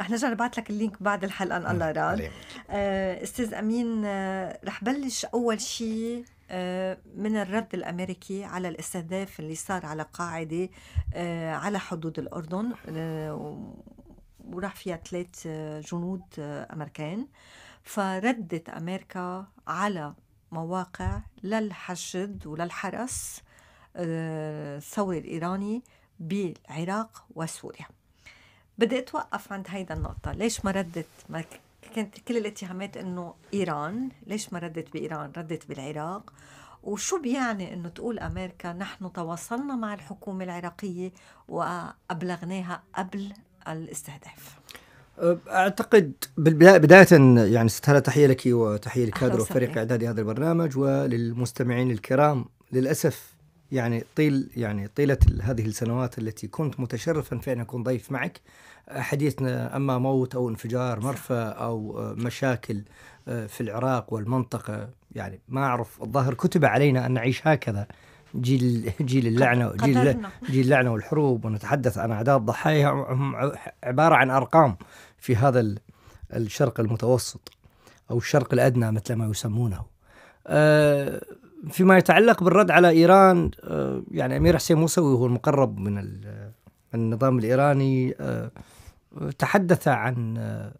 رح نرجع نبعث لك اللينك بعد الحلقه ان الله راد آه، استاذ امين آه، رح بلش اول شيء آه، من الرد الامريكي على الاستهداف اللي صار على قاعده على حدود الاردن وراح فيها ثلاث جنود امريكان فردت امريكا على مواقع للحشد وللحرس الثوري الايراني بالعراق وسوريا بدي اتوقف عند هيدا النقطة ليش ما ردت ما كانت كل الاتهامات انه ايران ليش ما ردت بايران ردت بالعراق وشو بيعني انه تقول امريكا نحن تواصلنا مع الحكومة العراقية وابلغناها قبل الاستهداف أه، اعتقد بدايه يعني استاذ تحيه لك وتحيه لكادر وفريق اعداد هذا البرنامج وللمستمعين الكرام للاسف يعني طيل يعني طيلة هذه السنوات التي كنت متشرفا في أن أكون ضيف معك حديثنا أما موت أو انفجار مرفأ أو آه، مشاكل آه، في العراق والمنطقة يعني ما أعرف الظاهر كتب علينا أن نعيش هكذا جيل جيل اللعنه جيل جيل اللعنه والحروب ونتحدث عن اعداد ضحايا عباره عن ارقام في هذا الشرق المتوسط او الشرق الادنى مثل ما يسمونه. آه، فيما يتعلق بالرد على ايران آه، يعني امير حسين موسوي وهو المقرب من النظام الايراني آه، تحدث عن آه،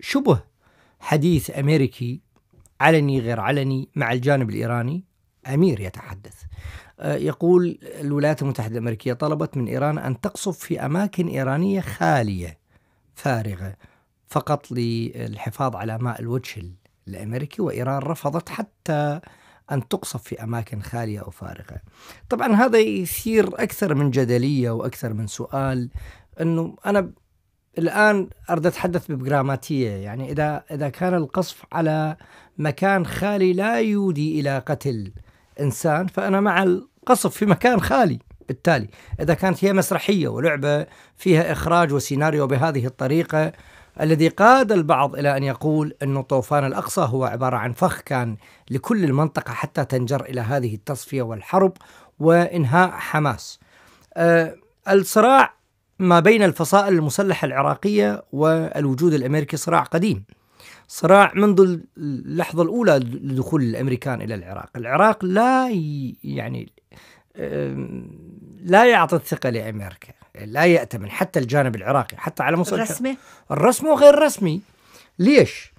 شبه حديث امريكي علني غير علني مع الجانب الايراني امير يتحدث يقول الولايات المتحده الامريكيه طلبت من ايران ان تقصف في اماكن ايرانيه خاليه فارغه فقط للحفاظ على ماء الوجه الأمريكي وإيران رفضت حتى أن تقصف في أماكن خالية أو فارغة طبعا هذا يثير أكثر من جدلية وأكثر من سؤال أنه أنا الآن أريد أتحدث بجراماتية يعني إذا, إذا كان القصف على مكان خالي لا يودي إلى قتل إنسان فأنا مع القصف في مكان خالي بالتالي إذا كانت هي مسرحية ولعبة فيها إخراج وسيناريو بهذه الطريقة الذي قاد البعض إلى أن يقول أن طوفان الأقصى هو عبارة عن فخ كان لكل المنطقة حتى تنجر إلى هذه التصفية والحرب وإنهاء حماس أه الصراع ما بين الفصائل المسلحة العراقية والوجود الأمريكي صراع قديم صراع منذ اللحظة الأولى لدخول الأمريكان إلى العراق العراق لا يعني لا يعطي الثقة لأمريكا لا يأتمن حتى الجانب العراقي حتى على مستوى الرسمي الرسمي وغير الرسمي ليش؟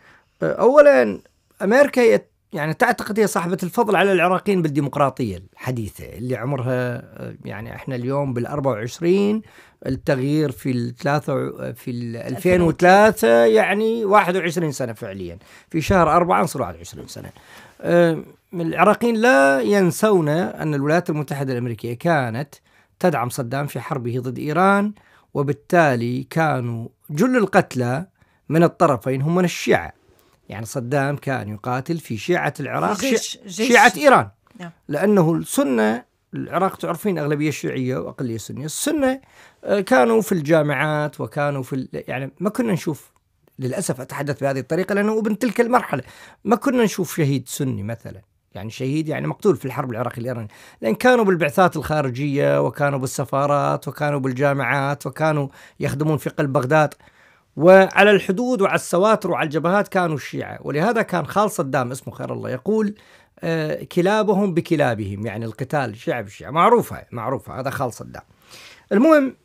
أه، أولا أمريكا يعني تعتقد هي صاحبة الفضل على العراقيين بالديمقراطية الحديثة اللي عمرها أه، يعني احنا اليوم بال 24 التغيير في الثلاثة في ال 2003 يعني 21 سنة فعليا في شهر 4 نصير 21 سنة أه، العراقيين لا ينسون أن الولايات المتحدة الأمريكية كانت تدعم صدام في حربه ضد إيران وبالتالي كانوا جل القتلى من الطرفين هم من الشيعة يعني صدام كان يقاتل في شيعة العراق جيش جيش شيعة إيران نعم. لأنه السنة العراق تعرفين أغلبية شيعية وأقلية سنية السنة آه، كانوا في الجامعات وكانوا في يعني ما كنا نشوف للأسف أتحدث بهذه الطريقة لأنه ابن تلك المرحلة ما كنا نشوف شهيد سني مثلا يعني شهيد يعني مقتول في الحرب العراقية الإيرانية لأن كانوا بالبعثات الخارجية وكانوا بالسفارات وكانوا بالجامعات وكانوا يخدمون في قلب بغداد وعلى الحدود وعلى السواتر وعلى الجبهات كانوا الشيعة ولهذا كان خالص الدام اسمه خير الله يقول آه، كلابهم بكلابهم يعني القتال الشيعة بالشيعة معروفة معروفة هذا خالص الدام المهم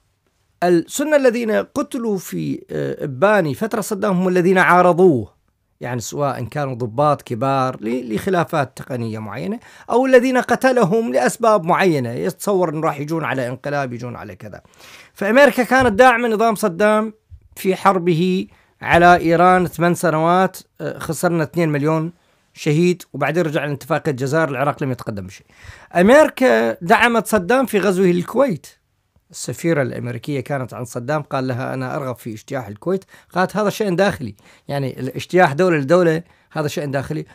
السنة الذين قتلوا في إباني آه، فترة صدام هم الذين عارضوه يعني سواء كانوا ضباط كبار لخلافات تقنية معينة أو الذين قتلهم لأسباب معينة يتصور أن راح يجون على انقلاب يجون على كذا فأمريكا كانت داعمة نظام صدام في حربه على إيران ثمان سنوات آه، خسرنا 2 مليون شهيد وبعدين رجع لاتفاقية الجزائر العراق لم يتقدم بشيء أمريكا دعمت صدام في غزوه للكويت السفيرة الأمريكية كانت عن صدام قال لها أنا أرغب في اجتياح الكويت قالت هذا شأن داخلي يعني الاجتياح دولة لدولة هذا شأن داخلي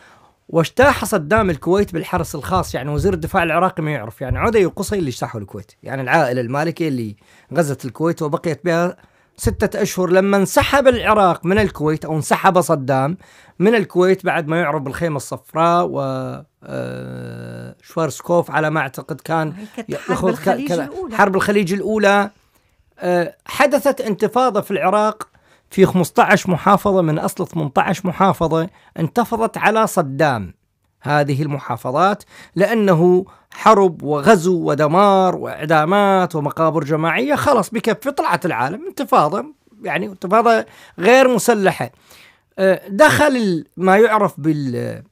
واجتاح صدام الكويت بالحرس الخاص يعني وزير الدفاع العراقي ما يعرف يعني عدي وقصي اللي اجتاحوا الكويت يعني العائلة المالكية اللي غزت الكويت وبقيت بها ستة أشهر لما انسحب العراق من الكويت أو انسحب صدام من الكويت بعد ما يعرض بالخيمة الصفراء و آه، شوارسكوف على ما أعتقد كان حرب الخليج الأولى. حرب الخليج الأولى آه، حدثت انتفاضة في العراق في 15 محافظة من أصل 18 محافظة انتفضت على صدام هذه المحافظات لأنه حرب وغزو ودمار وإعدامات ومقابر جماعية خلاص بكفي طلعت العالم انتفاضة يعني انتفاضة غير مسلحة أه، دخل ما يعرف بال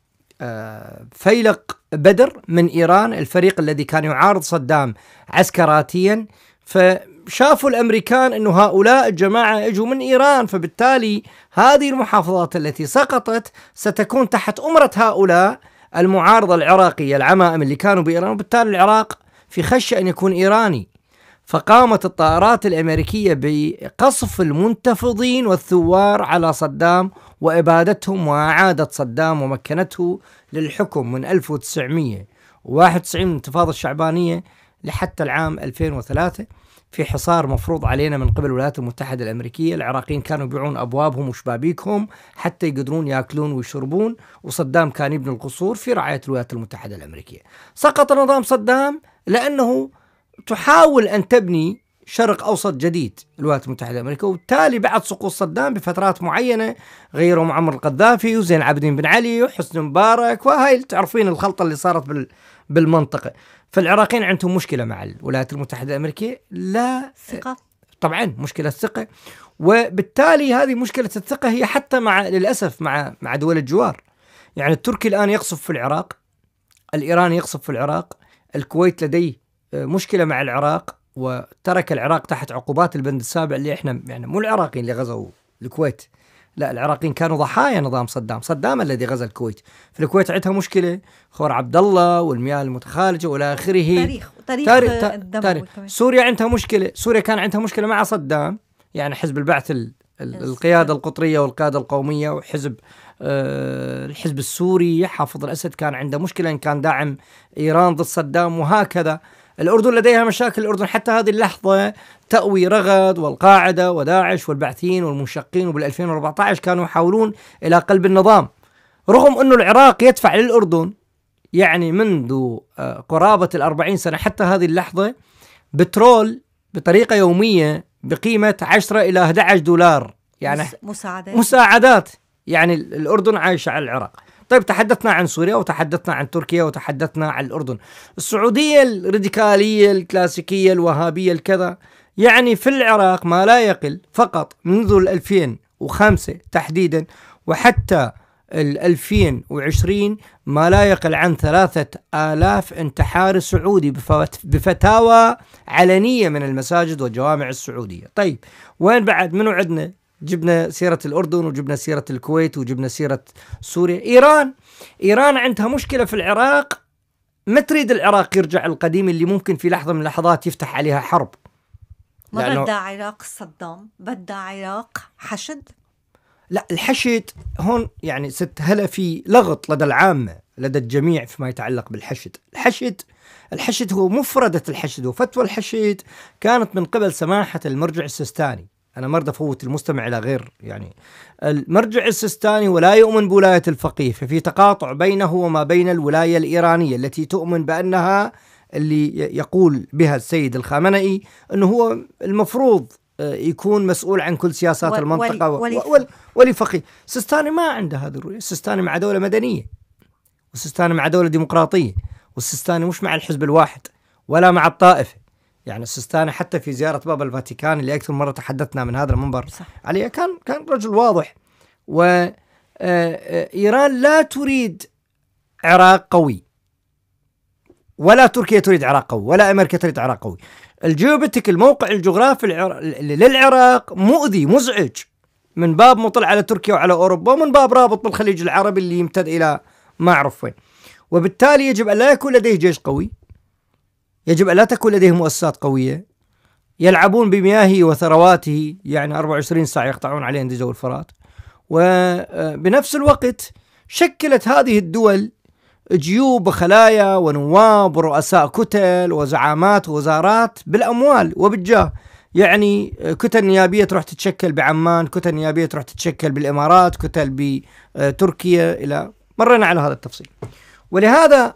أه، فيلق بدر من إيران الفريق الذي كان يعارض صدام عسكراتيا فشافوا الأمريكان أن هؤلاء الجماعة اجوا من إيران فبالتالي هذه المحافظات التي سقطت ستكون تحت أمرة هؤلاء المعارضة العراقية العمائم اللي كانوا بإيران وبالتالي العراق في خشية أن يكون إيراني فقامت الطائرات الأمريكية بقصف المنتفضين والثوار على صدام وإبادتهم وأعادت صدام ومكنته للحكم من 1991 الانتفاضة الشعبانية لحتى العام 2003 في حصار مفروض علينا من قبل الولايات المتحدة الأمريكية العراقيين كانوا يبيعون أبوابهم وشبابيكهم حتى يقدرون يأكلون ويشربون وصدام كان يبني القصور في رعاية الولايات المتحدة الأمريكية سقط نظام صدام لأنه تحاول أن تبني شرق أوسط جديد الولايات المتحدة الأمريكية وبالتالي بعد سقوط صدام بفترات معينة غيروا معمر القذافي وزين العابدين بن علي وحسن مبارك وهاي تعرفين الخلطة اللي صارت بالمنطقة فالعراقيين عندهم مشكله مع الولايات المتحده الامريكيه لا ثقه طبعا مشكله الثقه وبالتالي هذه مشكله الثقه هي حتى مع للاسف مع مع دول الجوار يعني التركي الان يقصف في العراق الايراني يقصف في العراق الكويت لديه آه، مشكله مع العراق وترك العراق تحت عقوبات البند السابع اللي احنا يعني مو العراقيين اللي غزوا الكويت لا العراقيين كانوا ضحايا نظام صدام صدام الذي غزا الكويت فالكويت عندها مشكلة خور عبد الله والمياه المتخالجة والى اخره تاريخ تاريخ, تاريخ, تاريخ. سوريا عندها مشكلة سوريا كان عندها مشكلة مع صدام يعني حزب البعث ال القيادة القطرية والقيادة القومية وحزب أه الحزب السوري حافظ الأسد كان عنده مشكلة إن كان داعم إيران ضد صدام وهكذا الأردن لديها مشاكل الأردن حتى هذه اللحظة تأوي رغد والقاعدة وداعش والبعثيين والمنشقين وبال2014 كانوا يحاولون إلى قلب النظام رغم أنه العراق يدفع للأردن يعني منذ آه، قرابة الأربعين سنة حتى هذه اللحظة بترول بطريقة يومية بقيمة 10 إلى 11 دولار يعني مساعدات مساعدات يعني الأردن عايشة على العراق طيب تحدثنا عن سوريا وتحدثنا عن تركيا وتحدثنا عن الأردن السعودية الراديكالية الكلاسيكية الوهابية الكذا يعني في العراق ما لا يقل فقط منذ 2005 تحديدا وحتى 2020 ما لا يقل عن ثلاثة آلاف انتحار سعودي بفتاوى علنية من المساجد والجوامع السعودية طيب وين بعد منو عندنا جبنا سيرة الأردن وجبنا سيرة الكويت وجبنا سيرة سوريا إيران إيران عندها مشكلة في العراق ما تريد العراق يرجع القديم اللي ممكن في لحظة من اللحظات يفتح عليها حرب ما لأنه... بدها عراق صدام بدها عراق حشد لا الحشد هون يعني ست هلا في لغط لدى العامة لدى الجميع فيما يتعلق بالحشد الحشد الحشد هو مفردة الحشد وفتوى الحشد كانت من قبل سماحة المرجع السستاني أنا ما فوت المستمع إلى غير يعني المرجع السستاني ولا يؤمن بولاية الفقيه ففي تقاطع بينه وما بين الولاية الإيرانية التي تؤمن بأنها اللي يقول بها السيد الخامنئي انه هو المفروض آه، يكون مسؤول عن كل سياسات ولي المنطقه ولي, ولي فقيه سستاني ما عنده هذه الرؤيه سستاني مع دوله مدنيه والسيستاني مع دوله ديمقراطيه والسيستاني مش مع الحزب الواحد ولا مع الطائفه يعني السيستاني حتى في زياره باب الفاتيكان اللي اكثر مره تحدثنا من هذا المنبر صح. عليها كان كان رجل واضح و آه، آه، ايران لا تريد عراق قوي ولا تركيا تريد عراق قوي ولا امريكا تريد عراق قوي الجيوبتك الموقع الجغرافي للعراق مؤذي مزعج من باب مطل على تركيا وعلى اوروبا ومن باب رابط بالخليج العربي اللي يمتد الى ما اعرف وين وبالتالي يجب ان لا يكون لديه جيش قوي يجب ان لا تكون لديه مؤسسات قويه يلعبون بمياهه وثرواته يعني 24 ساعه يقطعون عليه انزجوا الفرات وبنفس آه، الوقت شكلت هذه الدول جيوب وخلايا ونواب ورؤساء كتل وزعامات ووزارات بالأموال وبالجاه يعني كتل نيابية تروح تتشكل بعمان كتل نيابية تروح تتشكل بالإمارات كتل بتركيا إلى مرينا على هذا التفصيل ولهذا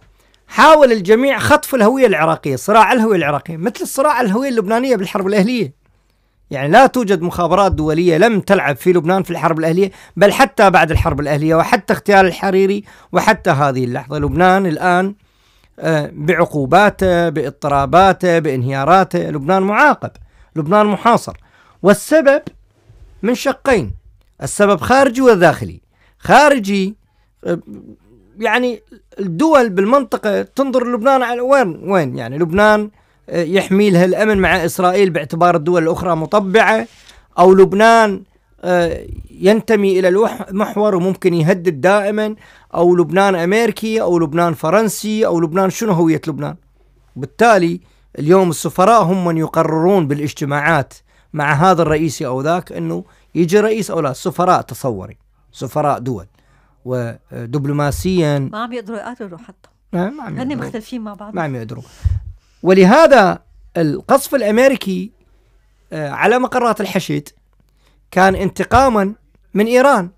حاول الجميع خطف الهوية العراقية صراع الهوية العراقية مثل الصراع الهوية اللبنانية بالحرب الأهلية يعني لا توجد مخابرات دولية لم تلعب في لبنان في الحرب الأهلية بل حتى بعد الحرب الأهلية وحتى اغتيال الحريري وحتى هذه اللحظة لبنان الآن آه، بعقوباته باضطراباته بانهياراته لبنان معاقب لبنان محاصر والسبب من شقين السبب خارجي وداخلي خارجي آه، يعني الدول بالمنطقة تنظر لبنان على وين وين يعني لبنان يحميلها الأمن مع إسرائيل باعتبار الدول الأخرى مطبعة أو لبنان آه، ينتمي إلى المحور وممكن يهدد دائما أو لبنان أمريكي أو لبنان فرنسي أو لبنان شنو هوية لبنان بالتالي اليوم السفراء هم من يقررون بالاجتماعات مع هذا الرئيس أو ذاك أنه يجي رئيس أو لا سفراء تصوري سفراء دول ودبلوماسيا ما عم يقدروا يقرروا حتى ما عم يقدروا. هن مختلفين مع بعض ما عم يقدروا ولهذا القصف الامريكي آه، على مقرات الحشد كان انتقاما من ايران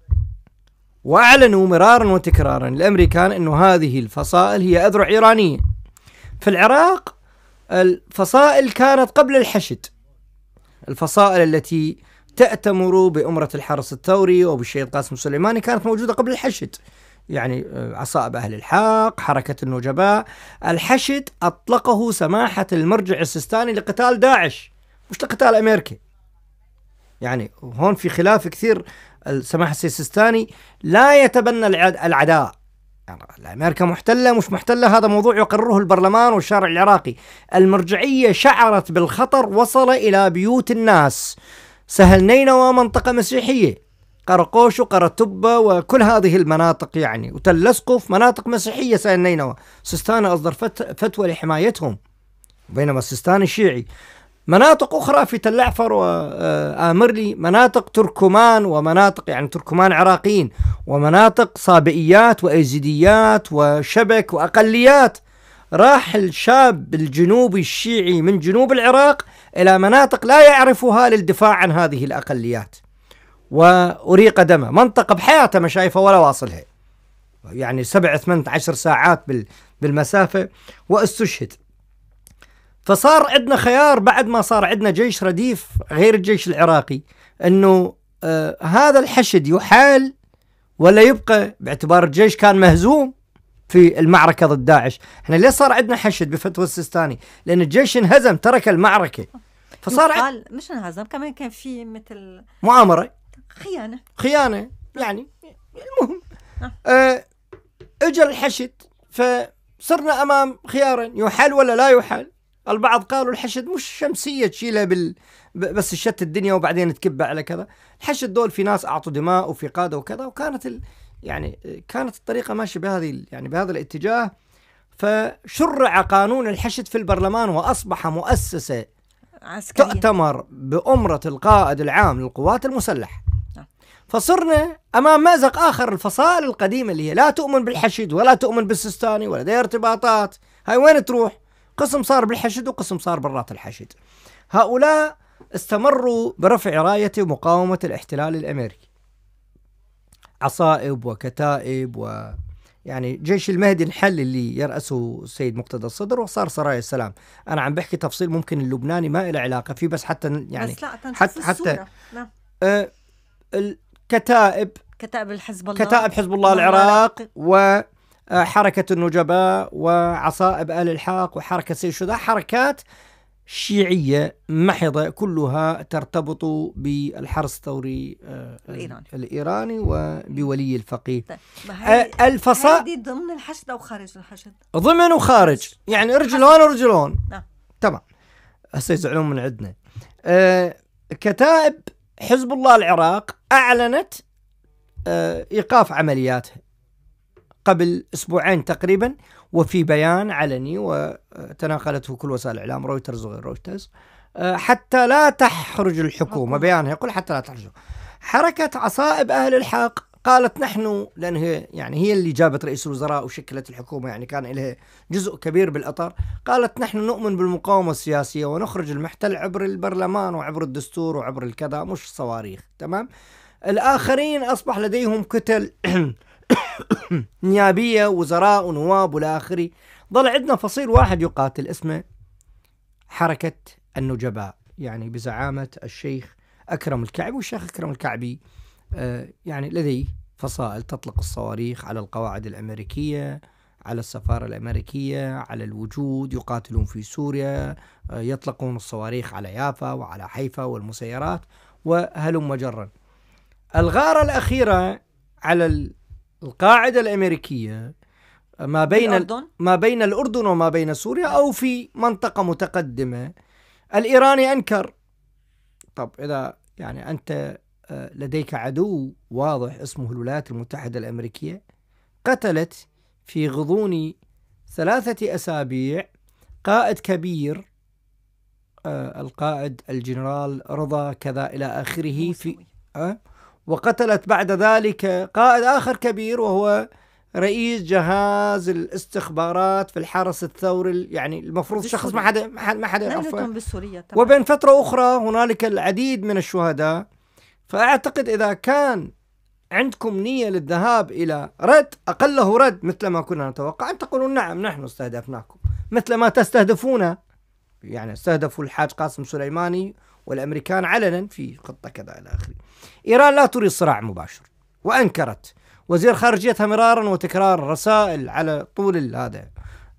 واعلنوا مرارا وتكرارا الامريكان انه هذه الفصائل هي اذرع ايرانيه في العراق الفصائل كانت قبل الحشد الفصائل التي تأتمر بأمرة الحرس الثوري وبالشيخ قاسم سليماني كانت موجودة قبل الحشد يعني آه، عصائب أهل الحق حركة النجباء الحشد أطلقه سماحة المرجع السستاني لقتال داعش مش لقتال أمريكي يعني هون في خلاف كثير سماحة السيستاني لا يتبنى العداء يعني أمريكا محتلة مش محتلة هذا موضوع يقرره البرلمان والشارع العراقي المرجعية شعرت بالخطر وصل إلى بيوت الناس سهل نينوى منطقة مسيحية قرقوش وقرتبة وكل هذه المناطق يعني وتلسقف مناطق مسيحية سين نينوى سستان أصدر فتوى لحمايتهم بينما السستان الشيعي مناطق أخرى في تل أعفر وآمرلي آه، مناطق تركمان ومناطق يعني تركمان عراقيين ومناطق صابئيات وأيزيديات وشبك وأقليات راح الشاب الجنوبي الشيعي من جنوب العراق إلى مناطق لا يعرفها للدفاع عن هذه الأقليات وأريق دمه منطقة بحياته ما شايفها ولا واصلها يعني سبع ثمان عشر ساعات بالمسافة واستشهد فصار عندنا خيار بعد ما صار عندنا جيش رديف غير الجيش العراقي انه آه هذا الحشد يحال ولا يبقى باعتبار الجيش كان مهزوم في المعركة ضد داعش احنا ليه صار عندنا حشد بفتوى السيستاني لأن الجيش انهزم ترك المعركة فصار مش انهزم كمان كان في مثل مؤامرة خيانه خيانه يعني المهم آه, آه، اجى الحشد فصرنا امام خيار يحل ولا لا يحل البعض قالوا الحشد مش شمسية تشيلها بال بس شت الدنيا وبعدين تكب على كذا الحشد دول في ناس أعطوا دماء وفي قادة وكذا وكانت ال... يعني كانت الطريقة ماشية بهذه يعني بهذا الاتجاه فشرع قانون الحشد في البرلمان وأصبح مؤسسة عسكرية. تؤتمر بأمرة القائد العام للقوات المسلحة فصرنا امام مازق اخر الفصائل القديمه اللي هي لا تؤمن بالحشد ولا تؤمن بالسستاني ولا دي ارتباطات هاي وين تروح؟ قسم صار بالحشد وقسم صار برات الحشد. هؤلاء استمروا برفع رايه مقاومه الاحتلال الامريكي. عصائب وكتائب و يعني جيش المهدي الحل اللي يرأسه السيد مقتدى الصدر وصار سرايا السلام أنا عم بحكي تفصيل ممكن اللبناني ما له علاقة فيه بس حتى يعني بس لا حتى حتى نعم. أه، كتائب كتائب الحزب الله كتائب حزب الله العراق و آه، حركة النجباء وعصائب آل الحاق وحركة سيد الشهداء حركات شيعية محضة كلها ترتبط بالحرس الثوري آه، الإيراني الإيراني وبولي الفقيه طيب. آه، الفصائل هذه ضمن الحشد أو خارج الحشد؟ ضمن وخارج يعني رجل هون ورجل هون نعم طبعا هسه يزعلون من عندنا كتائب حزب الله العراق أعلنت آه، إيقاف عملياته قبل أسبوعين تقريبا وفي بيان علني وتناقلته كل وسائل الإعلام رويترز وغير رويترز آه، حتى لا تحرج الحكومة بيانها يقول حتى لا تحرج حركة عصائب أهل الحق قالت نحن لأن هي يعني هي اللي جابت رئيس الوزراء وشكلت الحكومة يعني كان لها جزء كبير بالأطر قالت نحن نؤمن بالمقاومة السياسية ونخرج المحتل عبر البرلمان وعبر الدستور وعبر الكذا مش صواريخ تمام الآخرين أصبح لديهم كتل نيابية وزراء ونواب والى اخره ظل عندنا فصيل واحد يقاتل اسمه حركة النجباء يعني بزعامة الشيخ أكرم الكعبي والشيخ أكرم الكعبي آه، يعني لديه فصائل تطلق الصواريخ على القواعد الأمريكية على السفارة الأمريكية على الوجود يقاتلون في سوريا آه، يطلقون الصواريخ على يافا وعلى حيفا والمسيرات وهلم جرا الغارة الأخيرة على القاعدة الأمريكية آه، ما بين ما بين الأردن وما بين سوريا أو في منطقة متقدمة الإيراني أنكر طب إذا يعني أنت آه، لديك عدو واضح اسمه الولايات المتحدة الأمريكية قتلت في غضون ثلاثة أسابيع قائد كبير آه، القائد الجنرال رضا كذا إلى آخره في آه، وقتلت بعد ذلك قائد آخر كبير وهو رئيس جهاز الاستخبارات في الحرس الثوري يعني المفروض شخص ما حدا ما حدا وبين فتره اخرى هنالك العديد من الشهداء فأعتقد إذا كان عندكم نية للذهاب إلى رد أقله رد مثل ما كنا نتوقع أن تقولون نعم نحن استهدفناكم مثل ما تستهدفون يعني استهدفوا الحاج قاسم سليماني والأمريكان علنا في خطة كذا إلى آخره إيران لا تريد صراع مباشر وأنكرت وزير خارجيتها مرارا وتكرار رسائل على طول هذا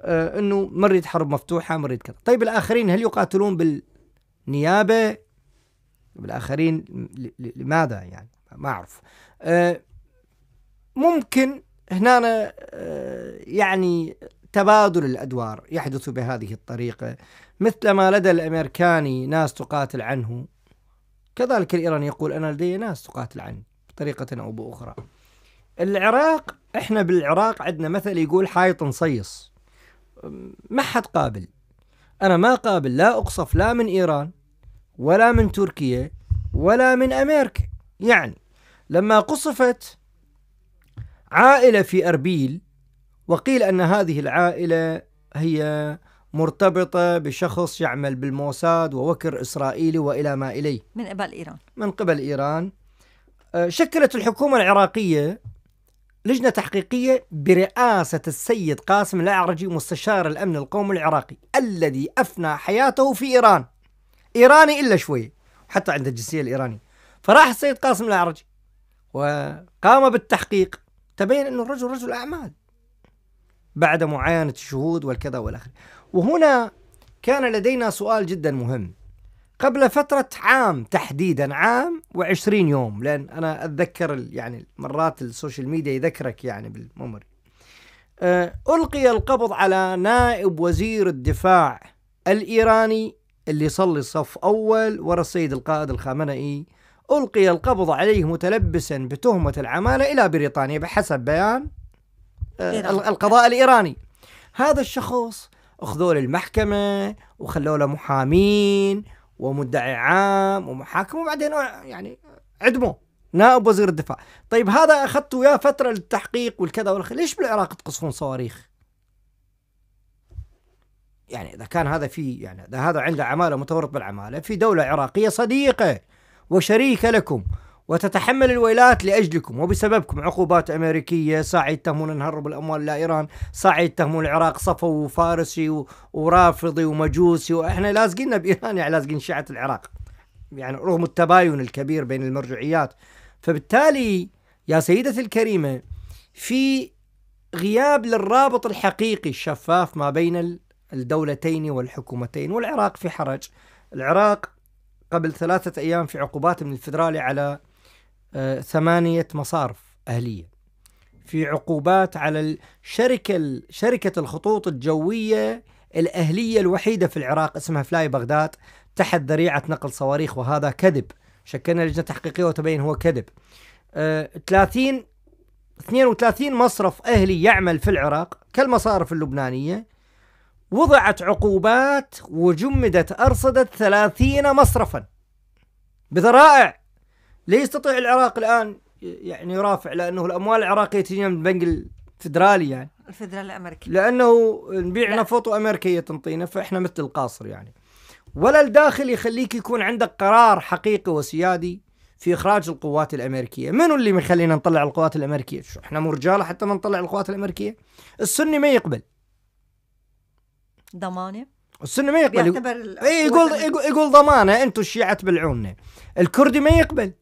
آه، انه مريد حرب مفتوحه مريد كذا، طيب الاخرين هل يقاتلون بالنيابه بالآخرين لماذا يعني ما أعرف آه، ممكن هنا آه، يعني تبادل الأدوار يحدث بهذه الطريقة مثل ما لدى الأمريكاني ناس تقاتل عنه كذلك الإيراني يقول أنا لدي ناس تقاتل عني بطريقة أو بأخرى العراق احنا بالعراق عندنا مثل يقول حايط نصيص ما حد قابل انا ما قابل لا اقصف لا من ايران ولا من تركيا ولا من أمريكا يعني لما قصفت عائلة في أربيل وقيل أن هذه العائلة هي مرتبطة بشخص يعمل بالموساد ووكر إسرائيلي وإلى ما إليه من قبل إيران من قبل إيران أه، شكلت الحكومة العراقية لجنة تحقيقية برئاسة السيد قاسم الأعرجي مستشار الأمن القومي العراقي الذي أفنى حياته في إيران ايراني الا شوي حتى عنده الجنسيه الايرانيه فراح السيد قاسم الاعرج وقام بالتحقيق تبين انه الرجل رجل اعمال بعد معاينه الشهود والكذا والاخر وهنا كان لدينا سؤال جدا مهم قبل فترة عام تحديدا عام و20 يوم لأن أنا أتذكر يعني مرات السوشيال ميديا يذكرك يعني بالممر أه، ألقي القبض على نائب وزير الدفاع الإيراني اللي يصلي صف أول ورا السيد القائد الخامنئي ألقي القبض عليه متلبسا بتهمة العمالة إلى بريطانيا بحسب بيان آه، القضاء الإيراني هذا الشخص أخذوه للمحكمة وخلوه له محامين ومدعي عام ومحاكمة وبعدين يعني عدموه نائب وزير الدفاع طيب هذا اخذته يا فتره للتحقيق والكذا والخ ليش بالعراق تقصفون صواريخ يعني اذا كان هذا في يعني اذا هذا عنده عماله متورط بالعماله في دوله عراقيه صديقه وشريكه لكم وتتحمل الويلات لاجلكم وبسببكم عقوبات امريكيه ساعي يتهمون نهرب الاموال الاموال لايران، ساعي يتهمون العراق صفو وفارسي و... ورافضي ومجوسي واحنا لازقين بايران يعني لازقين شيعه العراق. يعني رغم التباين الكبير بين المرجعيات فبالتالي يا سيدتي الكريمه في غياب للرابط الحقيقي الشفاف ما بين الدولتين والحكومتين والعراق في حرج العراق قبل ثلاثة أيام في عقوبات من الفدرالي على آه، ثمانية مصارف أهلية في عقوبات على الشركة شركة الخطوط الجوية الأهلية الوحيدة في العراق اسمها فلاي بغداد تحت ذريعة نقل صواريخ وهذا كذب شكلنا لجنة تحقيقية وتبين هو كذب 30 آه، 32 مصرف أهلي يعمل في العراق كالمصارف اللبنانية وضعت عقوبات وجمدت أرصدة ثلاثين مصرفا بذرائع لا يستطيع العراق الآن يعني يرافع لأنه الأموال العراقية تجي من البنك الفدرالي يعني الفدرالي الأمريكي لأنه نبيع لا. نفط وأمريكية تنطينا فإحنا مثل القاصر يعني ولا الداخل يخليك يكون عندك قرار حقيقي وسيادي في اخراج القوات الامريكيه، منو اللي مخلينا نطلع القوات الامريكيه؟ شو احنا مو رجاله حتى ما نطلع القوات الامريكيه؟ السني ما يقبل. ضمانه السنه ما يقبل يعتبر إيه يقول يقول, يقول ضمانه انتم الشيعه تبلعونا الكردي ما يقبل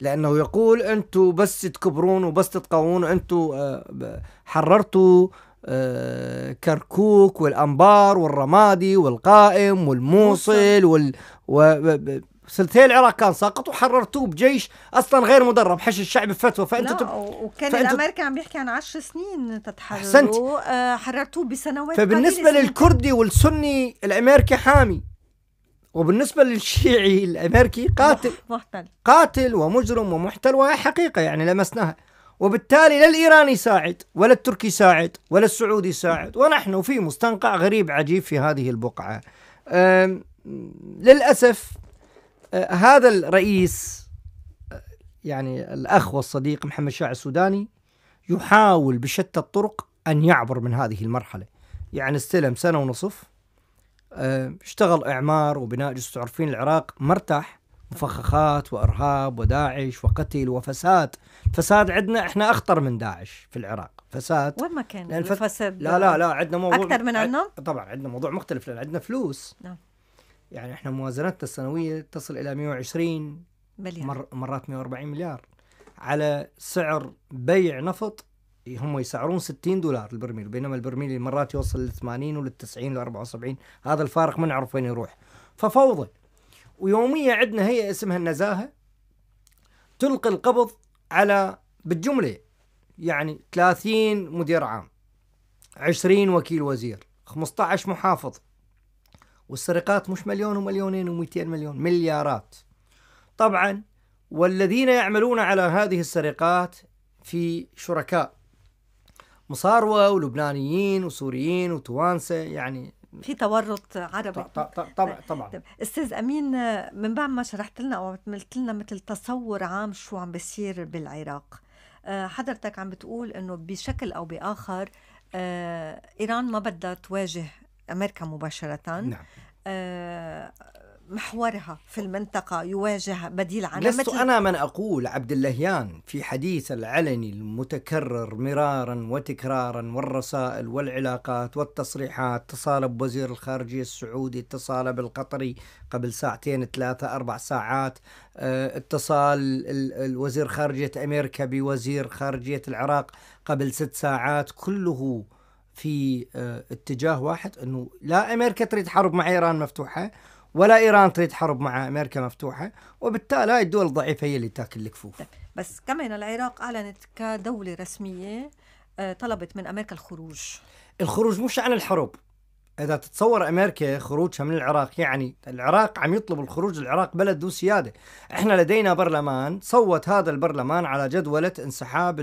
لانه يقول انتم بس تكبرون وبس تتقون انتم آه، حررتوا آه، كركوك والانبار والرمادي والقائم والموصل وال ثلثي العراق كان ساقط وحررتوه بجيش اصلا غير مدرب حش الشعب بفتوى فانت تب... وكان فأنت... الامريكا عم بيحكي عن 10 سنين تتحرروا احسنت آه، حررتوه بسنوات فبالنسبه للكردي والسني الامريكي حامي وبالنسبه للشيعي الامريكي قاتل محتل قاتل ومجرم ومحتل وهي حقيقه يعني لمسناها وبالتالي لا الايراني ساعد ولا التركي ساعد ولا السعودي ساعد ونحن في مستنقع غريب عجيب في هذه البقعه للاسف آه، هذا الرئيس آه، يعني الأخ والصديق محمد شاع السوداني يحاول بشتى الطرق أن يعبر من هذه المرحلة يعني استلم سنة ونصف آه، اشتغل إعمار وبناء جسد عرفين العراق مرتاح مفخخات وإرهاب وداعش وقتل وفساد فساد عندنا احنا أخطر من داعش في العراق فساد وين ما كان الفساد لا لا لا عندنا موضوع أكثر من عندنا طبعا عندنا موضوع مختلف لأن عندنا فلوس نعم يعني احنا موازنتنا السنويه تصل الى 120 مليار مر مرات 140 مليار على سعر بيع نفط هم يسعرون 60 دولار البرميل بينما البرميل مرات يوصل لل 80 ولل 90 ولل 74 هذا الفارق ما نعرف وين يروح ففوضى ويوميا عندنا هي اسمها النزاهه تلقي القبض على بالجمله يعني 30 مدير عام 20 وكيل وزير 15 محافظ والسرقات مش مليون ومليونين و200 مليون مليارات طبعا والذين يعملون على هذه السرقات في شركاء مصاروة ولبنانيين وسوريين وتوانسة يعني في تورط عربي طبعا طيب، طبعا طبعا استاذ امين من بعد ما شرحت لنا او عملت لنا مثل تصور عام شو عم بيصير بالعراق آه، حضرتك عم بتقول انه بشكل او باخر آه، ايران ما بدها تواجه امريكا مباشره نعم. آه، محورها في المنطقة يواجه بديل عنها لست مثل أنا من أقول عبد اللهيان في حديث العلني المتكرر مرارا وتكرارا والرسائل والعلاقات والتصريحات تصالب بوزير الخارجية السعودي اتصال بالقطري قبل ساعتين ثلاثة أربع ساعات آه، اتصال وزير خارجية أمريكا بوزير خارجية العراق قبل ست ساعات كله في آه، اتجاه واحد انه لا امريكا تريد حرب مع ايران مفتوحه ولا ايران تريد حرب مع امريكا مفتوحه وبالتالي هاي الدول الضعيفه هي اللي تاكل الكفوف طيب، بس كمان العراق اعلنت كدوله رسميه آه، طلبت من امريكا الخروج الخروج مش عن الحرب اذا تتصور امريكا خروجها من العراق يعني العراق عم يطلب الخروج العراق بلد ذو سياده احنا لدينا برلمان صوت هذا البرلمان على جدوله انسحاب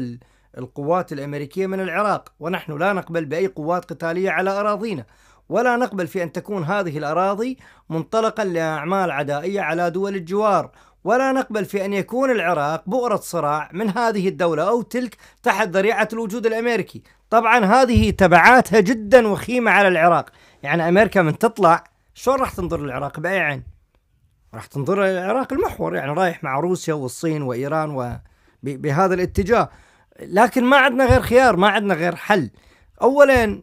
القوات الامريكيه من العراق ونحن لا نقبل باي قوات قتاليه على اراضينا ولا نقبل في ان تكون هذه الاراضي منطلقا لاعمال عدائيه على دول الجوار ولا نقبل في ان يكون العراق بؤره صراع من هذه الدوله او تلك تحت ذريعه الوجود الامريكي طبعا هذه تبعاتها جدا وخيمه على العراق يعني امريكا من تطلع شلون راح تنظر للعراق باي عين راح تنظر للعراق المحور يعني رايح مع روسيا والصين وايران و بهذا الاتجاه لكن ما عندنا غير خيار ما عندنا غير حل اولا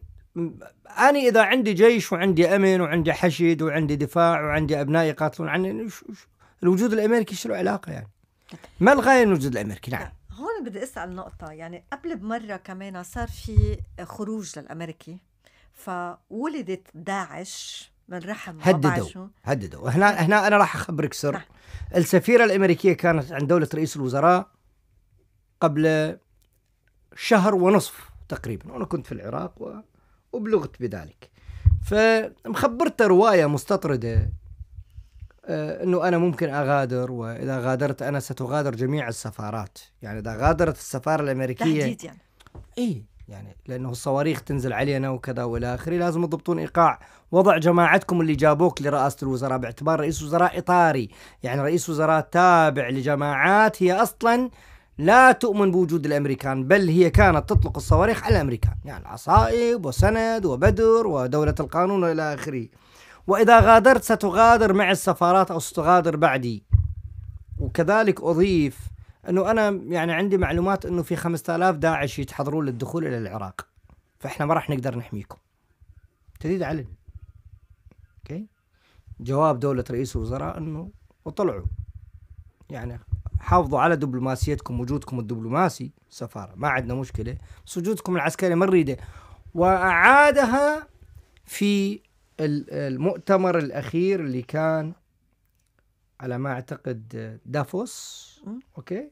أنا إذا عندي جيش وعندي أمن وعندي حشد وعندي دفاع وعندي أبناء يقاتلون عني الوجود الأمريكي شو له علاقة يعني ما الغاية من الوجود الأمريكي نعم هون بدي أسأل نقطة يعني قبل بمرة كمان صار في خروج للأمريكي فولدت داعش من رحم هددوا هددوا هنا هنا أنا راح أخبرك سر نعم. السفيرة الأمريكية كانت عند دولة رئيس الوزراء قبل شهر ونصف تقريبا وأنا كنت في العراق وأبلغت بذلك فمخبرت رواية مستطردة آه، أنه أنا ممكن أغادر وإذا غادرت أنا ستغادر جميع السفارات يعني إذا غادرت السفارة الأمريكية تهديد يعني إيه يعني لانه الصواريخ تنزل علينا وكذا والى اخره لازم تضبطون ايقاع وضع جماعتكم اللي جابوك لرئاسه الوزراء باعتبار رئيس وزراء اطاري يعني رئيس وزراء تابع لجماعات هي اصلا لا تؤمن بوجود الامريكان بل هي كانت تطلق الصواريخ على الامريكان يعني عصائب وسند وبدر ودوله القانون والى اخره واذا غادرت ستغادر مع السفارات او ستغادر بعدي وكذلك اضيف انه انا يعني عندي معلومات انه في 5000 داعش يتحضرون للدخول الى العراق فاحنا ما راح نقدر نحميكم تديد علن اوكي جواب دولة رئيس الوزراء انه وطلعوا يعني حافظوا على دبلوماسيتكم وجودكم الدبلوماسي سفارة ما عندنا مشكلة بس وجودكم العسكري ما نريده وأعادها في المؤتمر الأخير اللي كان على ما أعتقد دافوس أوكي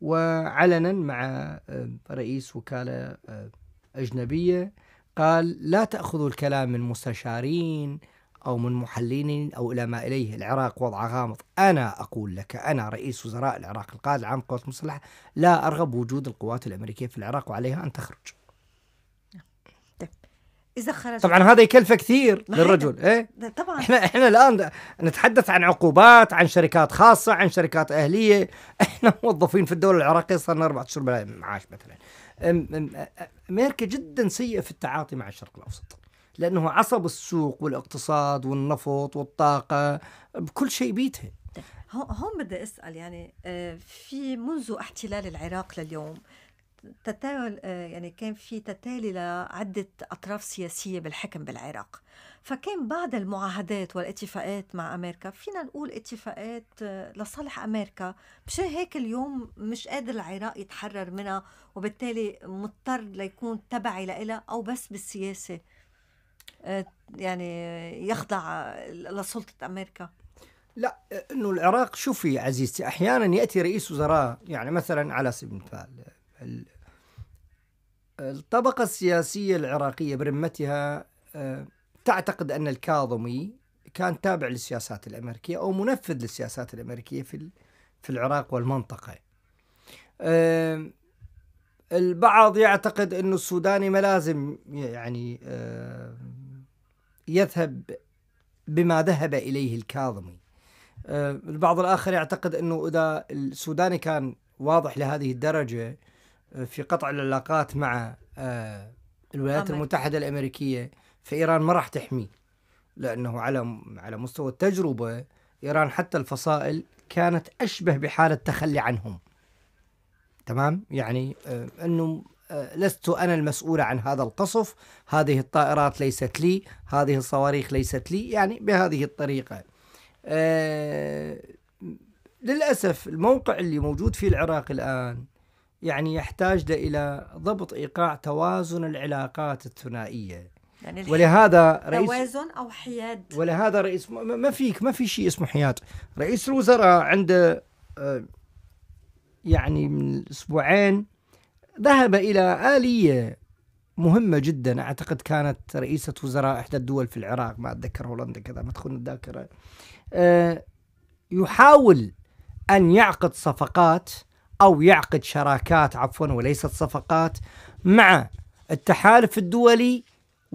وعلنا مع آه، رئيس وكالة آه، أجنبية قال لا تأخذوا الكلام من مستشارين أو من محللين أو إلى ما إليه العراق وضع غامض أنا أقول لك أنا رئيس وزراء العراق القائد العام للقوات المسلحة لا أرغب وجود القوات الأمريكية في العراق وعليها أن تخرج نعم. طيب. إذا خرج طبعا هذا يكلفه كثير للرجل إيه؟ طبعا احنا احنا الآن نتحدث عن عقوبات عن شركات خاصة عن شركات أهلية احنا موظفين في الدولة العراقية صرنا اربع أربعة أشهر معاش مثلا أمريكا جدا سيئة في التعاطي مع الشرق الأوسط لأنه عصب السوق والاقتصاد والنفط والطاقة بكل شيء بيته طيب، هون بدي أسأل يعني آه، في منذ احتلال العراق لليوم تتاول آه، يعني كان في تتالي لعدة أطراف سياسية بالحكم بالعراق فكان بعض المعاهدات والاتفاقات مع أمريكا فينا نقول اتفاقات آه، لصالح أمريكا مشان هيك اليوم مش قادر العراق يتحرر منها وبالتالي مضطر ليكون تبعي لها أو بس بالسياسة آه، يعني يخضع لسلطة أمريكا لا انه العراق شوفي عزيزتي احيانا ياتي رئيس وزراء يعني مثلا على سبيل المثال الطبقه السياسيه العراقيه برمتها آه، تعتقد ان الكاظمي كان تابع للسياسات الامريكيه او منفذ للسياسات الامريكيه في في العراق والمنطقه. آه، البعض يعتقد انه السوداني ما لازم يعني يذهب بما ذهب إليه الكاظمي آه، البعض الآخر يعتقد أنه إذا السوداني كان واضح لهذه الدرجة آه، في قطع العلاقات مع آه، الولايات المتحدة الأمريكية فإيران ما راح تحميه لأنه على على مستوى التجربة إيران حتى الفصائل كانت أشبه بحالة تخلي عنهم تمام يعني أنه آه، لست أنا المسؤول عن هذا القصف هذه الطائرات ليست لي هذه الصواريخ ليست لي يعني بهذه الطريقة آه، للأسف الموقع اللي موجود فيه العراق الآن يعني يحتاج إلى ضبط إيقاع توازن العلاقات الثنائية يعني ولهذا رئيس توازن او حياد ولهذا رئيس ما فيك ما في شيء اسمه حياد رئيس الوزراء عنده آه، يعني من اسبوعين ذهب إلى آلية مهمة جدا أعتقد كانت رئيسة وزراء إحدى الدول في العراق ما أتذكر هولندا كذا ما تخون الذاكرة آه، يحاول أن يعقد صفقات أو يعقد شراكات عفوا وليست صفقات مع التحالف الدولي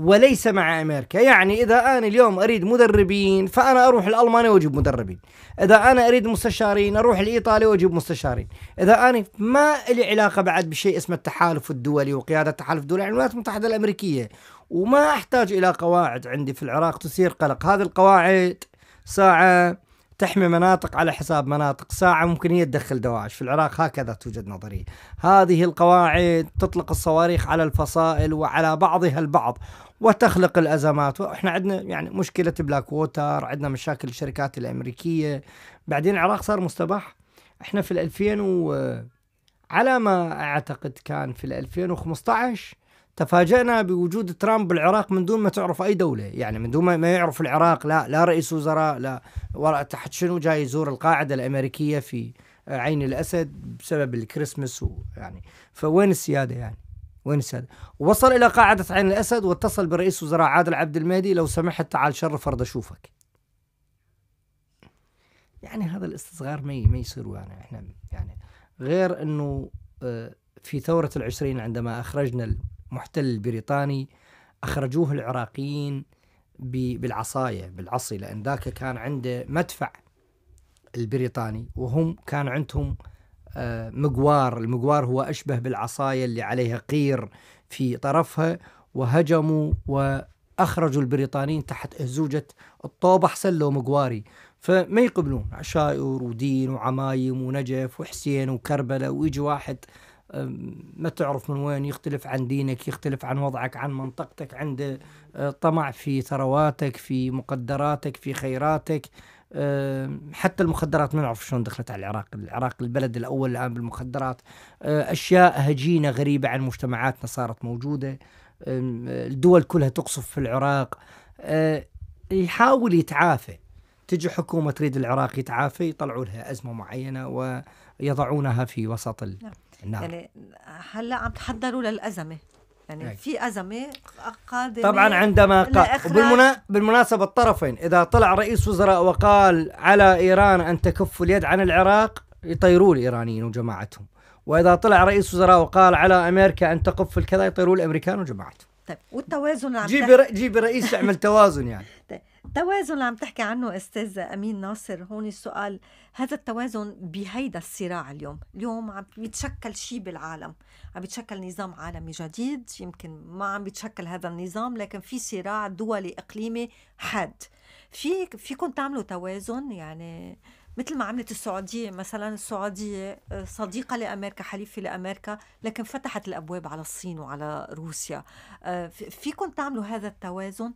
وليس مع امريكا يعني اذا انا اليوم اريد مدربين فانا اروح الالماني واجيب مدربين اذا انا اريد مستشارين اروح الايطالي واجيب مستشارين اذا انا ما لي علاقه بعد بشيء اسمه التحالف الدولي وقياده التحالف الدولي يعني الولايات المتحده الامريكيه وما احتاج الى قواعد عندي في العراق تثير قلق هذه القواعد ساعه تحمي مناطق على حساب مناطق ساعة ممكن هي تدخل دواعش في العراق هكذا توجد نظرية هذه القواعد تطلق الصواريخ على الفصائل وعلى بعضها البعض وتخلق الازمات واحنا عندنا يعني مشكله بلاك ووتر عندنا مشاكل الشركات الامريكيه بعدين العراق صار مستباح احنا في 2000 و على ما اعتقد كان في 2015 تفاجئنا بوجود ترامب بالعراق من دون ما تعرف اي دوله يعني من دون ما يعرف العراق لا لا رئيس وزراء لا وراء تحت شنو جاي يزور القاعده الامريكيه في عين الاسد بسبب الكريسماس ويعني فوين السياده يعني وين هذا وصل إلى قاعدة عين الأسد واتصل برئيس وزراء عادل عبد المهدي لو سمحت تعال شرف أرض أشوفك يعني هذا الاستصغار ما ما يصير ويانا يعني احنا يعني غير انه آه، في ثورة العشرين عندما أخرجنا المحتل البريطاني أخرجوه العراقيين بالعصاية بالعصي لأن ذاك كان عنده مدفع البريطاني وهم كان عندهم مقوار المقوار هو أشبه بالعصاية اللي عليها قير في طرفها وهجموا وأخرجوا البريطانيين تحت أزوجة الطوب أحسن لو مقواري فما يقبلون عشائر ودين وعمايم ونجف وحسين وكربلة ويجي واحد ما تعرف من وين يختلف عن دينك يختلف عن وضعك عن منطقتك عنده أه، طمع في ثرواتك في مقدراتك في خيراتك آه، حتى المخدرات ما نعرف شلون دخلت على العراق العراق البلد الأول الآن بالمخدرات آه، أشياء هجينة غريبة عن مجتمعاتنا صارت موجودة الدول كلها تقصف في العراق آه، يحاول يتعافى تجي حكومة تريد العراق يتعافى يطلعوا لها أزمة معينة ويضعونها في وسط نعم. النار يعني هلا عم تحضروا للأزمة يعني هي. إيه. في ازمه قادمه طبعا عندما وبالمنا... بالمناسبه الطرفين اذا طلع رئيس وزراء وقال على ايران ان تكف اليد عن العراق يطيروا الايرانيين وجماعتهم واذا طلع رئيس وزراء وقال على امريكا ان تقف الكذا يطيروا الامريكان وجماعتهم طيب والتوازن عم جيبي ر... جيبي رئيس يعمل توازن يعني طيب التوازن اللي عم تحكي عنه استاذ امين ناصر هون السؤال هذا التوازن بهيدا الصراع اليوم اليوم عم يتشكل شيء بالعالم عم يتشكل نظام عالمي جديد يمكن ما عم يتشكل هذا النظام لكن في صراع دولي إقليمي حاد في فيكم تعملوا توازن يعني مثل ما عملت السعودية مثلا السعودية آه، صديقة لأمريكا حليفة لأمريكا لكن فتحت الأبواب على الصين وعلى روسيا آه، فيكم تعملوا هذا التوازن؟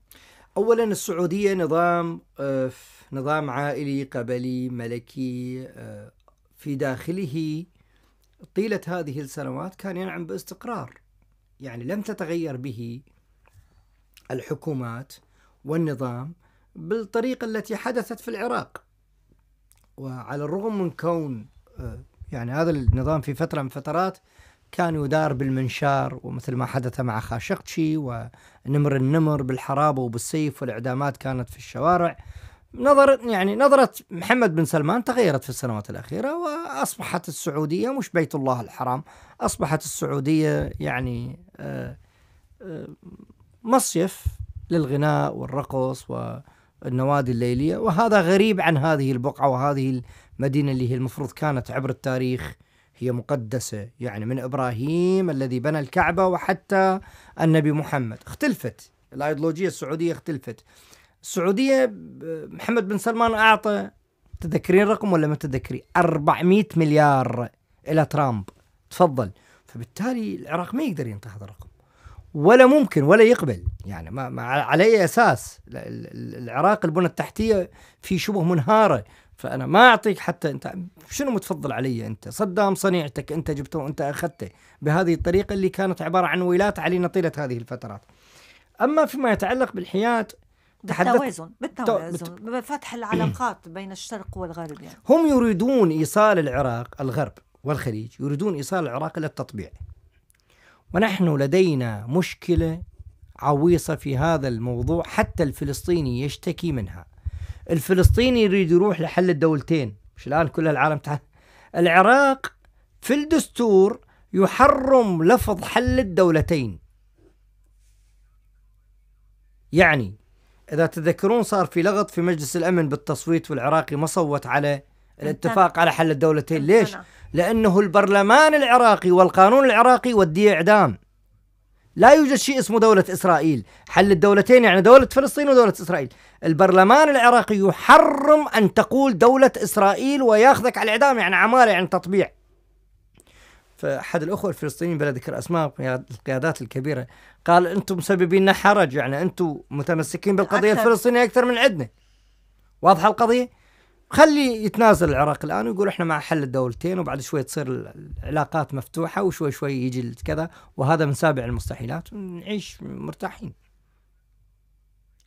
اولا السعوديه نظام آه، نظام عائلي قبلي ملكي آه، في داخله طيله هذه السنوات كان ينعم باستقرار يعني لم تتغير به الحكومات والنظام بالطريقه التي حدثت في العراق وعلى الرغم من كون آه، يعني هذا النظام في فتره من فترات كان يدار بالمنشار ومثل ما حدث مع خاشقشي ونمر النمر بالحرابة وبالسيف والإعدامات كانت في الشوارع نظرة يعني نظرة محمد بن سلمان تغيرت في السنوات الأخيرة وأصبحت السعودية مش بيت الله الحرام أصبحت السعودية يعني آه، آه، مصيف للغناء والرقص والنوادي الليلية وهذا غريب عن هذه البقعة وهذه المدينة اللي هي المفروض كانت عبر التاريخ هي مقدسة يعني من إبراهيم الذي بنى الكعبة وحتى النبي محمد اختلفت الأيديولوجية السعودية اختلفت السعودية محمد بن سلمان أعطى تذكرين رقم ولا ما تذكرين 400 مليار إلى ترامب تفضل فبالتالي العراق ما يقدر ينطي هذا الرقم ولا ممكن ولا يقبل يعني ما, ما على اي اساس العراق البنى التحتيه في شبه منهاره فانا ما اعطيك حتى انت شنو متفضل علي انت صدام صنيعتك انت جبته وانت اخذته بهذه الطريقه اللي كانت عباره عن ويلات علينا طيله هذه الفترات اما فيما يتعلق بالحياد بالتوازن بالتوازن بفتح العلاقات بين الشرق والغرب يعني. هم يريدون ايصال العراق الغرب والخليج يريدون ايصال العراق الى التطبيع ونحن لدينا مشكله عويصه في هذا الموضوع حتى الفلسطيني يشتكي منها الفلسطيني يريد يروح لحل الدولتين مش الان كل العالم تعال العراق في الدستور يحرم لفظ حل الدولتين يعني اذا تذكرون صار في لغط في مجلس الامن بالتصويت والعراقي ما صوت على الاتفاق على حل الدولتين ليش لانه البرلمان العراقي والقانون العراقي وديه اعدام لا يوجد شيء اسمه دولة إسرائيل حل الدولتين يعني دولة فلسطين ودولة إسرائيل البرلمان العراقي يحرم أن تقول دولة إسرائيل وياخذك على الإعدام يعني عمارة يعني تطبيع فأحد الأخوة الفلسطينيين بلا ذكر أسماء القيادات الكبيرة قال أنتم مسببين لنا حرج يعني أنتم متمسكين بالقضية أكثر. الفلسطينية أكثر من عندنا واضحة القضية؟ خلي يتنازل العراق الان ويقول احنا مع حل الدولتين وبعد شوي تصير العلاقات مفتوحه وشوي شوي يجي كذا وهذا من سابع المستحيلات ونعيش مرتاحين.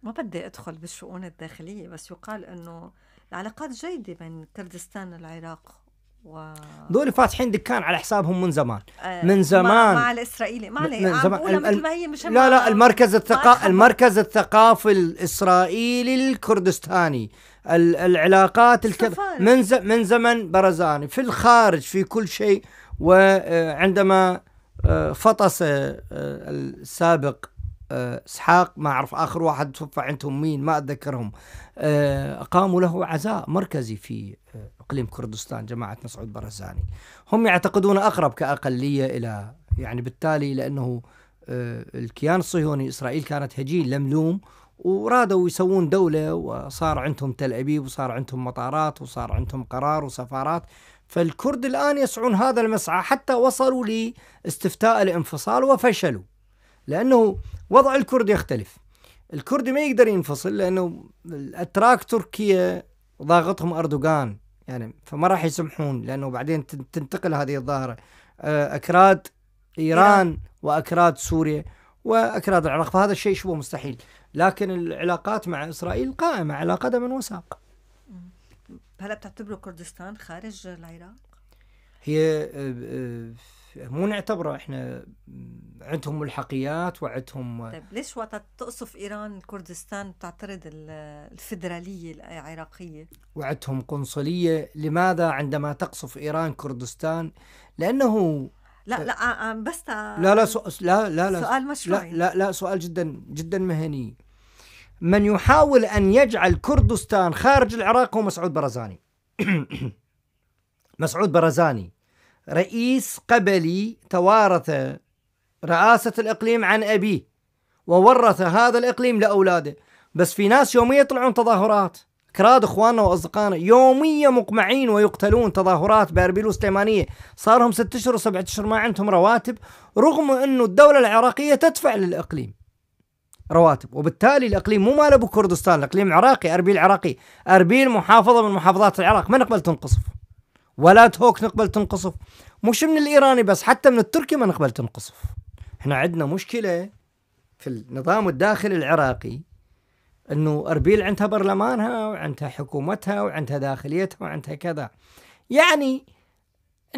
ما بدي ادخل بالشؤون الداخليه بس يقال انه العلاقات جيده بين كردستان والعراق واو. دول فاتحين دكان على حسابهم من زمان آه من زمان مع الاسرائيلي ما عليه من آه، زمان الم... مثل ما هي مش لا لا المركز الثقافي المركز الثقافي الاسرائيلي الكردستاني العلاقات الكذا من ز... من زمن برزاني في الخارج في كل شيء وعندما آه، فطس آه، السابق آه، اسحاق ما اعرف اخر واحد توفى عندهم مين ما اتذكرهم اقاموا آه، له عزاء مركزي في آه، اقليم كردستان جماعه مسعود برزاني هم يعتقدون اقرب كاقليه الى يعني بالتالي لانه الكيان الصهيوني اسرائيل كانت هجين لملوم ورادوا يسوون دولة وصار عندهم تل أبيب وصار عندهم مطارات وصار عندهم قرار وسفارات فالكرد الآن يسعون هذا المسعى حتى وصلوا لاستفتاء الانفصال وفشلوا لأنه وضع الكرد يختلف الكرد ما يقدر ينفصل لأنه الأتراك تركيا ضاغطهم أردوغان يعني فما راح يسمحون لأنه بعدين تنتقل هذه الظاهرة آه، أكراد إيران وأكراد سوريا وأكراد العراق فهذا الشيء شبه مستحيل لكن العلاقات مع إسرائيل قائمة على قدم وساق هلا بتعتبروا كردستان خارج العراق؟ هي آه، آه، مو نعتبره احنا عندهم ملحقيات وعندهم طيب ليش وقت تقصف ايران كردستان بتعترض الفدراليه العراقيه؟ وعدهم قنصليه، لماذا عندما تقصف ايران كردستان؟ لانه لا لا آه، آه، بس لا لا سؤال لا لا لا سؤال مشروعي لا لا, لا سؤال جدا جدا مهني من يحاول ان يجعل كردستان خارج العراق هو مسعود برزاني مسعود برزاني رئيس قبلي توارث رئاسة الإقليم عن أبيه وورث هذا الإقليم لأولاده بس في ناس يوميا يطلعون تظاهرات كراد اخواننا واصدقائنا يوميا مقمعين ويقتلون تظاهرات باربيل وسليمانيه صار لهم ست اشهر وسبعة اشهر ما عندهم رواتب رغم انه الدوله العراقيه تدفع للاقليم رواتب وبالتالي الاقليم مو مال ابو كردستان الاقليم عراقي اربيل عراقي اربيل محافظه من محافظات العراق ما نقبل تنقصف ولا تهوك نقبل تنقصف مش من الايراني بس حتى من التركي ما نقبل تنقصف احنا عندنا مشكله في النظام الداخلي العراقي انه اربيل عندها برلمانها وعندها حكومتها وعندها داخليتها وعندها كذا يعني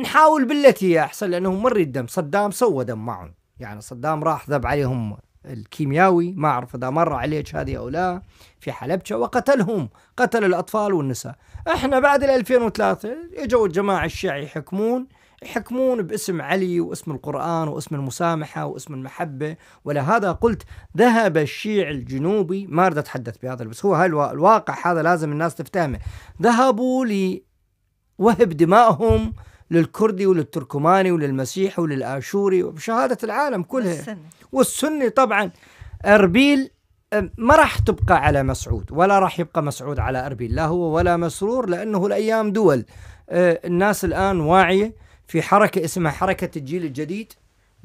نحاول بالتي هي احسن لانه مر الدم صدام سوى دم معهم يعني صدام راح ذب عليهم الكيمياوي ما اعرف اذا مر عليك هذه او لا في حلبشه وقتلهم قتل الاطفال والنساء احنا بعد ال 2003 اجوا الجماعه الشيعي يحكمون يحكمون باسم علي واسم القرآن واسم المسامحة واسم المحبة ولهذا قلت ذهب الشيع الجنوبي ما أريد أتحدث بهذا بس هو الواقع هذا لازم الناس تفتهمه ذهبوا لوهب دمائهم للكردي وللتركماني وللمسيحي وللآشوري وبشهادة العالم كلها والسني, والسني طبعا أربيل ما راح تبقى على مسعود ولا راح يبقى مسعود على أربيل لا هو ولا مسرور لأنه الأيام دول أه، الناس الآن واعية في حركة اسمها حركة الجيل الجديد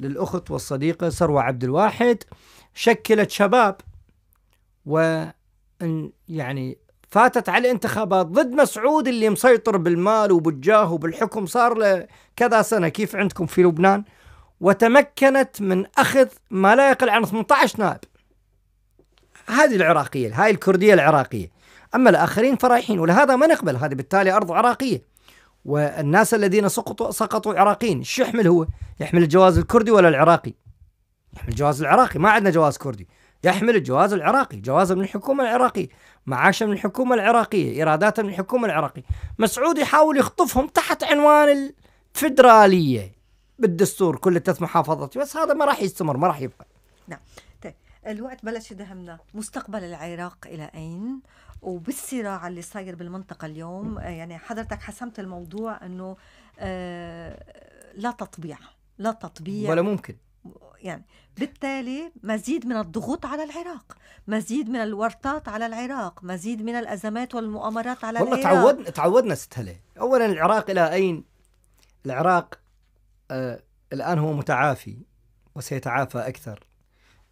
للأخت والصديقة ثروه عبد الواحد شكلت شباب و يعني فاتت على الانتخابات ضد مسعود اللي مسيطر بالمال وبالجاه وبالحكم صار له كذا سنة كيف عندكم في لبنان وتمكنت من أخذ ما لا يقل عن 18 نائب هذه العراقية هاي الكردية العراقية أما الآخرين فرايحين ولهذا ما نقبل هذه بالتالي أرض عراقية والناس الذين سقطوا سقطوا عراقيين شو يحمل هو يحمل الجواز الكردي ولا العراقي يحمل الجواز العراقي ما عندنا جواز كردي يحمل الجواز العراقي جوازه من الحكومة العراقية معاشه من الحكومة العراقية إيراداته من الحكومة العراقية مسعود يحاول يخطفهم تحت عنوان الفدرالية بالدستور كل تث محافظات بس هذا ما راح يستمر ما راح يبقى نعم الوقت بلش يدهمنا مستقبل العراق إلى أين وبالصراع اللي صاير بالمنطقة اليوم آه، يعني حضرتك حسمت الموضوع أنه آه، لا تطبيع لا تطبيع ولا ممكن يعني بالتالي مزيد من الضغوط على العراق مزيد من الورطات على العراق مزيد من الأزمات والمؤامرات على والله العراق والله تعود... تعودنا ستهلة أولا العراق إلى أين العراق آه الآن هو متعافي وسيتعافى أكثر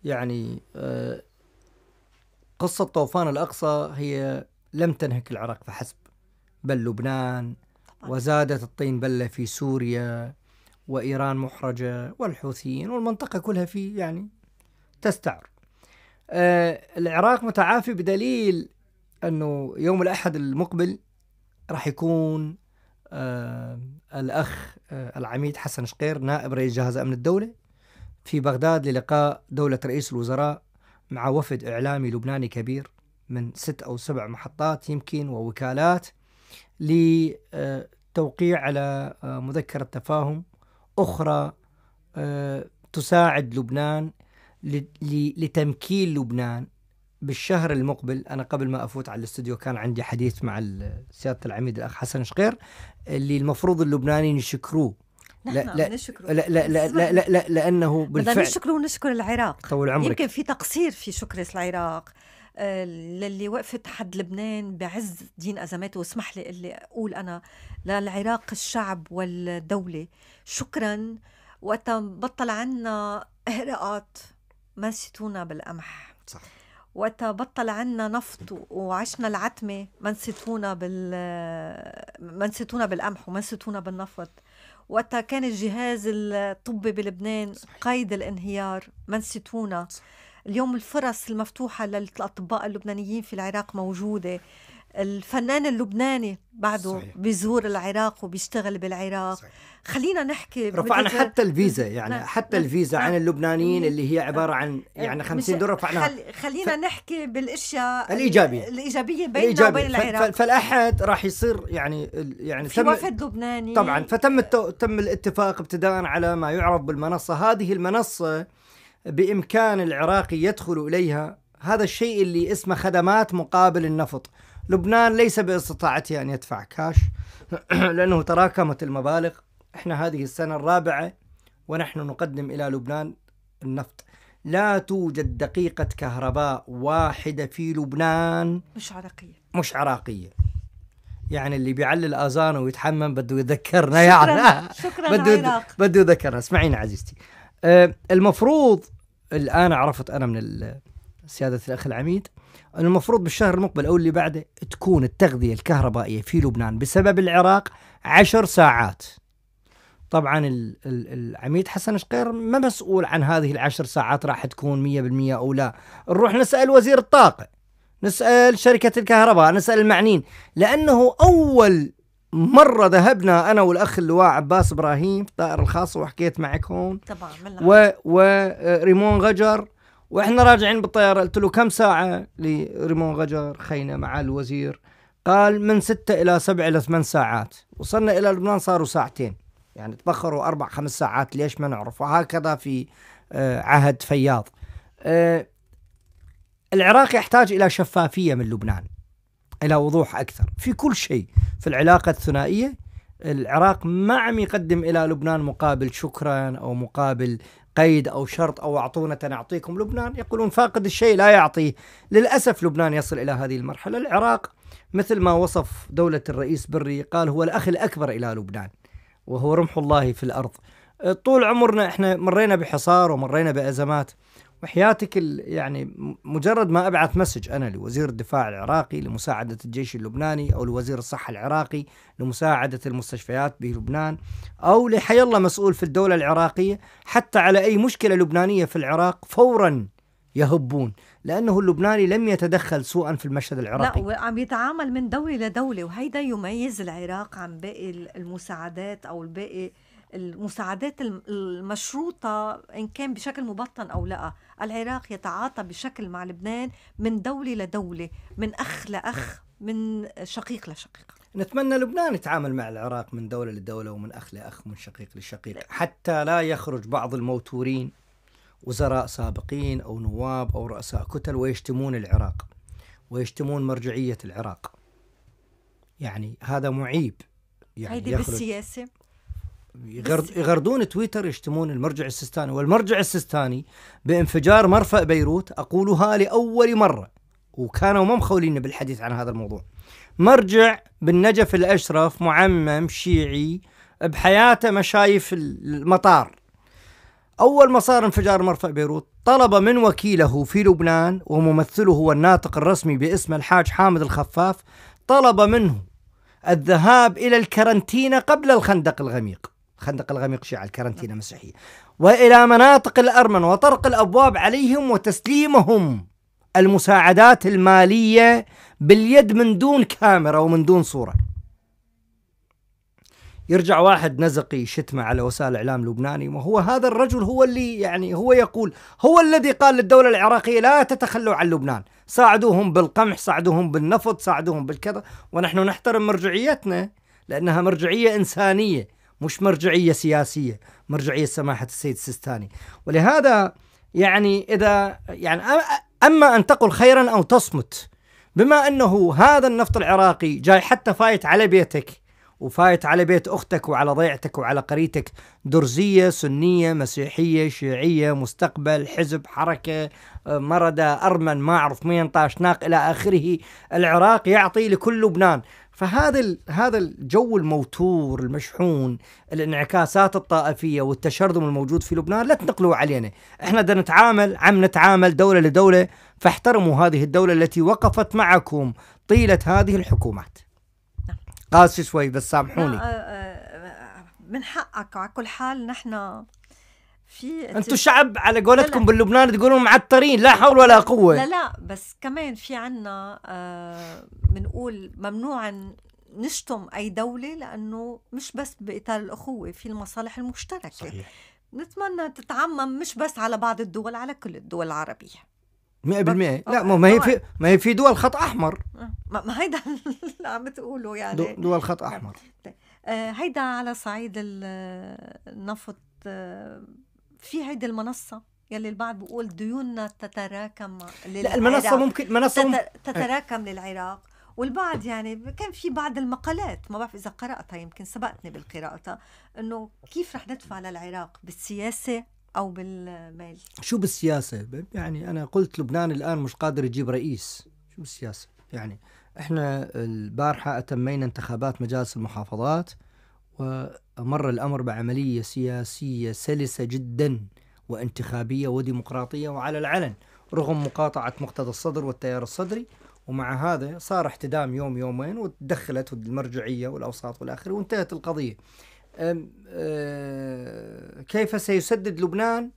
يعني آه، قصة طوفان الأقصى هي لم تنهك العراق فحسب بل لبنان وزادت الطين بلة في سوريا وإيران محرجة والحوثيين والمنطقة كلها في يعني تستعر آه، العراق متعافي بدليل أنه يوم الأحد المقبل راح يكون آه، الأخ العميد حسن شقير نائب رئيس جهاز أمن الدولة في بغداد للقاء دولة رئيس الوزراء مع وفد إعلامي لبناني كبير من ست أو سبع محطات يمكن ووكالات لتوقيع على آه، مذكرة تفاهم أخرى آه، تساعد لبنان لتمكين لبنان بالشهر المقبل انا قبل ما افوت على الاستوديو كان عندي حديث مع سياده العميد الاخ حسن شقير اللي المفروض اللبنانيين يشكروه نحن لا لا لا لا لا لا, لا, لا لانه بالفعل بدنا نشكره ونشكر العراق طول عمرك يمكن في تقصير في شكر العراق آه، للي وقفت حد لبنان بعز دين ازماته واسمح لي اللي اقول انا للعراق الشعب والدوله شكرا وقتها بطل عنا اهراءات ما نسيتونا بالقمح صح وقتها بطل عنا نفط وعشنا العتمه ما نسيتونا بال ما نسيتونا بالقمح وما نسيتونا بالنفط وقتها كان الجهاز الطبي بلبنان قيد الانهيار ما نسيتونا اليوم الفرص المفتوحة للأطباء اللبنانيين في العراق موجودة الفنان اللبناني بعده صحيح. بيزور العراق وبيشتغل بالعراق صحيح. خلينا نحكي رفعنا بديك... حتى الفيزا يعني نعم. حتى الفيزا نعم. عن اللبنانيين اللي هي عباره عن يعني 50 دولار رفعناها خل... خلينا ف... نحكي بالاشياء الايجابيه الايجابيه بيننا الإيجابية. وبين العراق ف... فالاحد راح يصير يعني يعني في تم... وفد لبناني طبعا فتم الت... تم الاتفاق ابتداء على ما يعرف بالمنصه هذه المنصه بامكان العراقي يدخل اليها هذا الشيء اللي اسمه خدمات مقابل النفط لبنان ليس باستطاعته أن يدفع كاش لأنه تراكمت المبالغ احنا هذه السنة الرابعة ونحن نقدم إلى لبنان النفط لا توجد دقيقة كهرباء واحدة في لبنان مش عراقية مش عراقية يعني اللي بيعلي الآذان ويتحمم بده يذكرنا يعني شكرا بده بده يذكرنا اسمعيني عزيزتي أه، المفروض الان عرفت انا من سيادة الأخ العميد أن المفروض بالشهر المقبل أو اللي بعده تكون التغذية الكهربائية في لبنان بسبب العراق عشر ساعات طبعا العميد حسن شقير ما مسؤول عن هذه العشر ساعات راح تكون 100% أو لا نروح نسأل وزير الطاقة نسأل شركة الكهرباء نسأل المعنين لأنه أول مرة ذهبنا أنا والأخ اللواء عباس إبراهيم في الخاص الخاصة وحكيت معك هون طبعا و... وريمون آه، غجر واحنا راجعين بالطياره قلت له كم ساعه لريمون غجر خينا مع الوزير قال من ستة إلى سبعة إلى ثمان ساعات وصلنا إلى لبنان صاروا ساعتين يعني تبخروا أربع خمس ساعات ليش ما نعرف وهكذا في آه، عهد فياض آه، العراق يحتاج إلى شفافية من لبنان إلى وضوح أكثر في كل شيء في العلاقة الثنائية العراق ما عم يقدم إلى لبنان مقابل شكرا أو مقابل قيد او شرط او اعطونا نعطيكم لبنان يقولون فاقد الشيء لا يعطيه للاسف لبنان يصل الى هذه المرحله العراق مثل ما وصف دوله الرئيس بري قال هو الاخ الاكبر الى لبنان وهو رمح الله في الارض طول عمرنا احنا مرينا بحصار ومرينا بازمات وحياتك يعني مجرد ما ابعث مسج انا لوزير الدفاع العراقي لمساعده الجيش اللبناني او لوزير الصحه العراقي لمساعده المستشفيات بلبنان او لحي الله مسؤول في الدوله العراقيه حتى على اي مشكله لبنانيه في العراق فورا يهبون لانه اللبناني لم يتدخل سوءا في المشهد العراقي لا وعم يتعامل من دوله لدوله وهيدا يميز العراق عن باقي المساعدات او الباقي المساعدات المشروطة إن كان بشكل مبطن أو لا العراق يتعاطى بشكل مع لبنان من دولة لدولة من أخ لأخ من شقيق لشقيق نتمنى لبنان يتعامل مع العراق من دولة لدولة ومن أخ لأخ ومن شقيق لشقيق حتى لا يخرج بعض الموتورين وزراء سابقين أو نواب أو رؤساء كتل ويشتمون العراق ويشتمون مرجعية العراق يعني هذا معيب يعني هيدي بالسياسة يغردون تويتر يشتمون المرجع السيستاني والمرجع السيستاني بانفجار مرفأ بيروت أقولها لأول مرة وكانوا ما مخولين بالحديث عن هذا الموضوع مرجع بالنجف الأشرف معمم شيعي بحياته ما شايف المطار أول ما صار انفجار مرفأ بيروت طلب من وكيله في لبنان وممثله هو الناطق الرسمي باسم الحاج حامد الخفاف طلب منه الذهاب إلى الكرنتينة قبل الخندق الغميق خندق الغميق على الكرنتينا المسيحية وإلى مناطق الأرمن وطرق الأبواب عليهم وتسليمهم المساعدات المالية باليد من دون كاميرا ومن دون صورة يرجع واحد نزقي شتمة على وسائل الاعلام اللبناني وهو هذا الرجل هو اللي يعني هو يقول هو الذي قال للدوله العراقيه لا تتخلوا عن لبنان، ساعدوهم بالقمح، ساعدوهم بالنفط، ساعدوهم بالكذا، ونحن نحترم مرجعيتنا لانها مرجعيه انسانيه، مش مرجعية سياسية مرجعية سماحة السيد السيستاني ولهذا يعني إذا يعني أما أن تقل خيرا أو تصمت بما أنه هذا النفط العراقي جاي حتى فايت على بيتك وفايت على بيت أختك وعلى ضيعتك وعلى قريتك درزية سنية مسيحية شيعية مستقبل حزب حركة مردة أرمن ما أعرف مين طاش ناق إلى آخره العراق يعطي لكل لبنان فهذا هذا الجو الموتور المشحون الانعكاسات الطائفيه والتشرذم الموجود في لبنان لا تنقلوه علينا، احنا بدنا نتعامل عم نتعامل دوله لدوله فاحترموا هذه الدوله التي وقفت معكم طيله هذه الحكومات. نعم. قاسي شوي بس سامحوني. آه، آه، آه، من حقك على كل حال نحن في انتم شعب على قولتكم باللبنان تقولون معترين لا حول ولا قوه لا لا بس كمان في عنا آه، بنقول آه ممنوع نشتم اي دوله لانه مش بس باطار الاخوه في المصالح المشتركه صحيح. نتمنى تتعمم مش بس على بعض الدول على كل الدول العربيه 100% لا آه، ما هي في ما هي في دول خط احمر آه، ما هيدا اللي عم تقوله يعني دول خط احمر هيدا على صعيد النفط في هيدي المنصه يلي البعض بيقول ديوننا تتراكم للعراق لا المنصه ممكن منصه تت... ممكن. تتراكم للعراق والبعض يعني كان في بعض المقالات ما بعرف اذا قراتها يمكن سبقتني بالقراءه انه كيف رح ندفع للعراق بالسياسه او بالمال شو بالسياسه يعني انا قلت لبنان الان مش قادر يجيب رئيس شو بالسياسه يعني احنا البارحه اتمينا انتخابات مجالس المحافظات ومر الأمر بعملية سياسية سلسة جدا وانتخابية وديمقراطية وعلى العلن رغم مقاطعة مقتدى الصدر والتيار الصدري ومع هذا صار احتدام يوم يومين وتدخلت المرجعية والأوساط والآخر وانتهت القضية أم آه، كيف سيسدد لبنان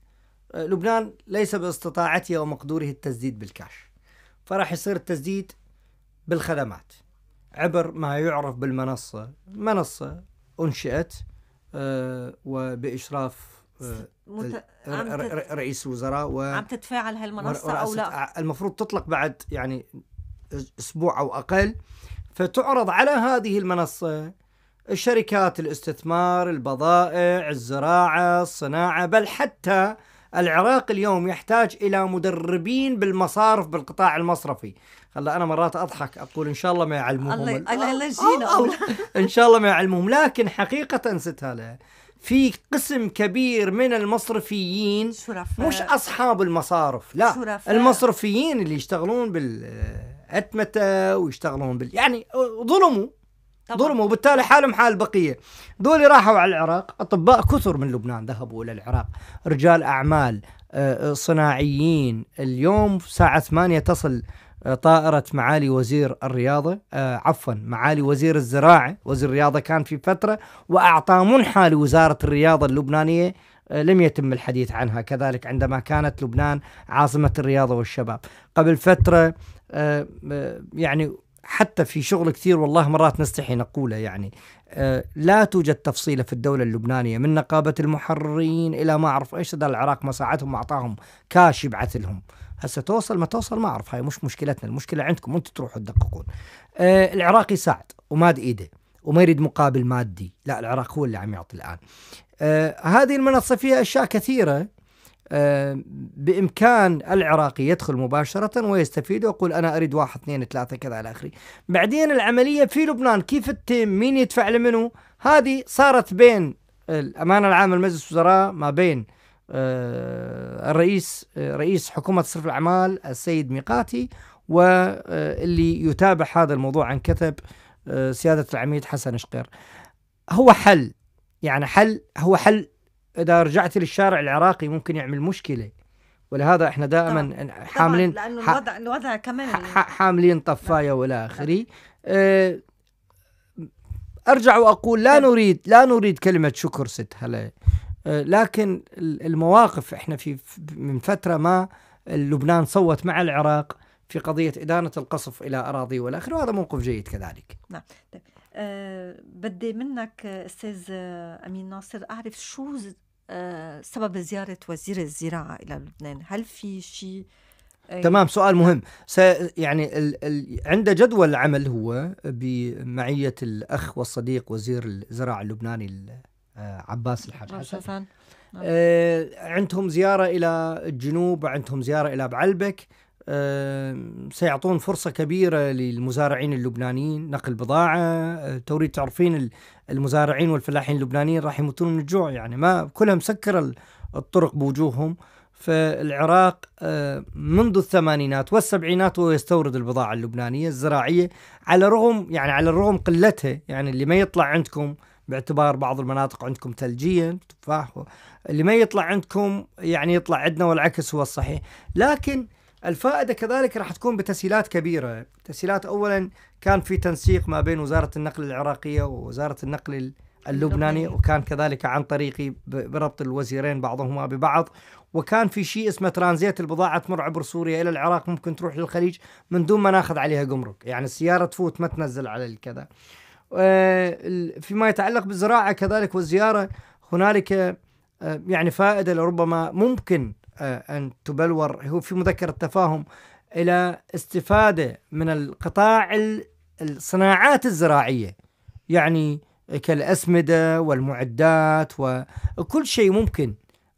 آه، لبنان ليس باستطاعته ومقدوره التسديد بالكاش فراح يصير التسديد بالخدمات عبر ما يعرف بالمنصة منصة أنشئت آه، وبإشراف آه، مت... رئيس الوزراء و... عم تتفاعل هالمنصة أو لا؟ المفروض تطلق بعد يعني أسبوع أو أقل فتعرض على هذه المنصة الشركات الاستثمار البضائع الزراعة الصناعة بل حتى العراق اليوم يحتاج الى مدربين بالمصارف بالقطاع المصرفي هلا انا مرات اضحك اقول ان شاء الله ما يعلموهم الله الله يجينا ان شاء الله ما يعلموهم لكن حقيقه ستها هذا في قسم كبير من المصرفيين شرفاء. مش اصحاب المصارف لا شرفاء. المصرفيين اللي يشتغلون بالاتمته ويشتغلون بال يعني ظلموا ظلموا وبالتالي حالهم حال البقيه دول راحوا على العراق اطباء كثر من لبنان ذهبوا الى العراق رجال اعمال آه، آه، صناعيين اليوم الساعه 8 تصل آه، طائرة معالي وزير الرياضة آه عفوا معالي وزير الزراعة وزير الرياضة كان في فترة وأعطى منحة لوزارة الرياضة اللبنانية آه لم يتم الحديث عنها كذلك عندما كانت لبنان عاصمة الرياضة والشباب قبل فترة آه يعني حتى في شغل كثير والله مرات نستحي نقوله يعني آه، لا توجد تفصيلة في الدولة اللبنانية من نقابة المحررين إلى ما أعرف إيش هذا العراق ما ساعدهم أعطاهم كاش يبعث لهم هسه توصل ما توصل ما أعرف هاي مش مشكلتنا المشكلة عندكم أنتم تروحوا تدققون آه، العراقي يساعد وماد إيده وما يريد مقابل مادي لا العراق هو اللي عم يعطي الآن آه، هذه المنصة فيها أشياء كثيرة بامكان العراقي يدخل مباشره ويستفيد ويقول انا اريد واحد اثنين ثلاثه كذا الى اخره. بعدين العمليه في لبنان كيف تتم؟ مين يدفع لمنو؟ هذه صارت بين الامانه العامه لمجلس الوزراء ما بين آه، الرئيس آه، رئيس حكومه صرف الاعمال السيد ميقاتي واللي آه، يتابع هذا الموضوع عن كثب سياده العميد حسن شقير. هو حل يعني حل هو حل اذا رجعت للشارع العراقي ممكن يعمل مشكله ولهذا احنا دائما حاملين طبعاً لانه الوضع الوضع كمان حاملين طفايه نعم. والى اخره اه ارجع واقول لا نريد لا نريد كلمه شكر ست هلا اه لكن المواقف احنا في من فتره ما لبنان صوت مع العراق في قضيه ادانه القصف الى اراضي والى اخره وهذا موقف جيد كذلك نعم طيب. أه بدي منك استاذ امين ناصر اعرف شو آه، سبب زيارة وزير الزراعة إلى لبنان هل في شيء آه، تمام سؤال مهم س يعني ال... ال... عنده جدول عمل هو بمعية الأخ والصديق وزير الزراعة اللبناني آه، عباس الحاج حسن نعم. عندهم زيارة إلى الجنوب عندهم زيارة إلى بعلبك آه، سيعطون فرصة كبيرة للمزارعين اللبنانيين نقل بضاعة آه، توريد تعرفين المزارعين والفلاحين اللبنانيين راح يموتون من الجوع يعني ما كلها مسكرة الطرق بوجوههم فالعراق آه، منذ الثمانينات والسبعينات وهو يستورد البضاعة اللبنانية الزراعية على رغم يعني على الرغم قلتها يعني اللي ما يطلع عندكم باعتبار بعض المناطق عندكم ثلجيا تفاح اللي ما يطلع عندكم يعني يطلع عندنا والعكس هو الصحيح لكن الفائدة كذلك راح تكون بتسهيلات كبيرة تسهيلات أولا كان في تنسيق ما بين وزارة النقل العراقية ووزارة النقل اللبناني وكان كذلك عن طريقي بربط الوزيرين بعضهما ببعض وكان في شيء اسمه ترانزيت البضاعة تمر عبر سوريا إلى العراق ممكن تروح للخليج من دون ما ناخذ عليها جمرك يعني السيارة تفوت ما تنزل على الكذا آه، فيما يتعلق بالزراعة كذلك والزيارة هنالك آه، يعني فائدة لربما ممكن آه، أن تبلور هو في مذكرة تفاهم إلى استفادة من القطاع الصناعات الزراعية يعني كالأسمدة والمعدات وكل شيء ممكن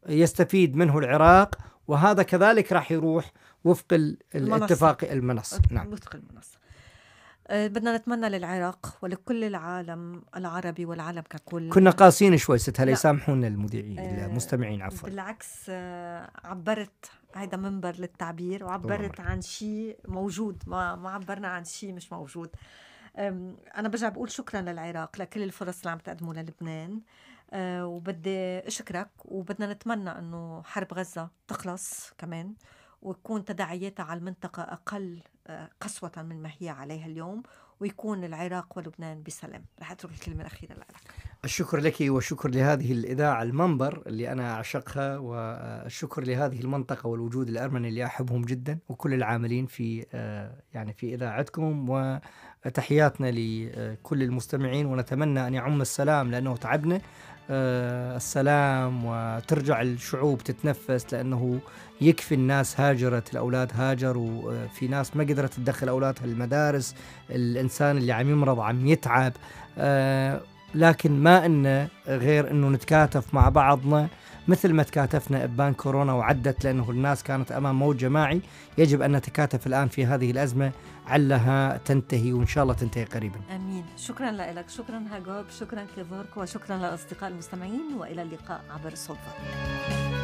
يستفيد منه العراق وهذا كذلك راح يروح وفق الاتفاق المنصة, المنصة. نعم وفق المنصة آه، بدنا نتمنى للعراق ولكل العالم العربي والعالم ككل كنا قاسيين شوي ست هلا يسامحونا المذيعين آه، المستمعين عفوا بالعكس آه، عبرت هيدا منبر للتعبير وعبرت عن شيء موجود ما ما عبرنا عن شيء مش موجود انا برجع بقول شكرا للعراق لكل الفرص اللي عم تقدموا للبنان وبدي اشكرك وبدنا نتمنى انه حرب غزه تخلص كمان وتكون تداعياتها على المنطقة أقل آه، قسوة من ما هي عليها اليوم ويكون العراق ولبنان بسلام رح أترك الكلمة الأخيرة لك الشكر لك والشكر لهذه الإذاعة المنبر اللي أنا أعشقها والشكر لهذه المنطقة والوجود الأرمني اللي أحبهم جدا وكل العاملين في آه، يعني في إذاعتكم وتحياتنا لكل المستمعين ونتمنى أن يعم السلام لأنه تعبنا آه، السلام وترجع الشعوب تتنفس لأنه يكفي الناس هاجرت الأولاد هاجروا آه، في ناس ما قدرت تدخل أولادها المدارس الإنسان اللي عم يمرض عم يتعب آه، لكن ما إنه غير أنه نتكاتف مع بعضنا مثل ما تكاتفنا ابان كورونا وعدت لأنه الناس كانت أمام موت جماعي يجب أن نتكاتف الآن في هذه الأزمة علها تنتهي وإن شاء الله تنتهي قريبا أمين شكرا لك شكرا هاجوب شكرا كيفورك وشكرا لأصدقاء المستمعين وإلى اللقاء عبر صوت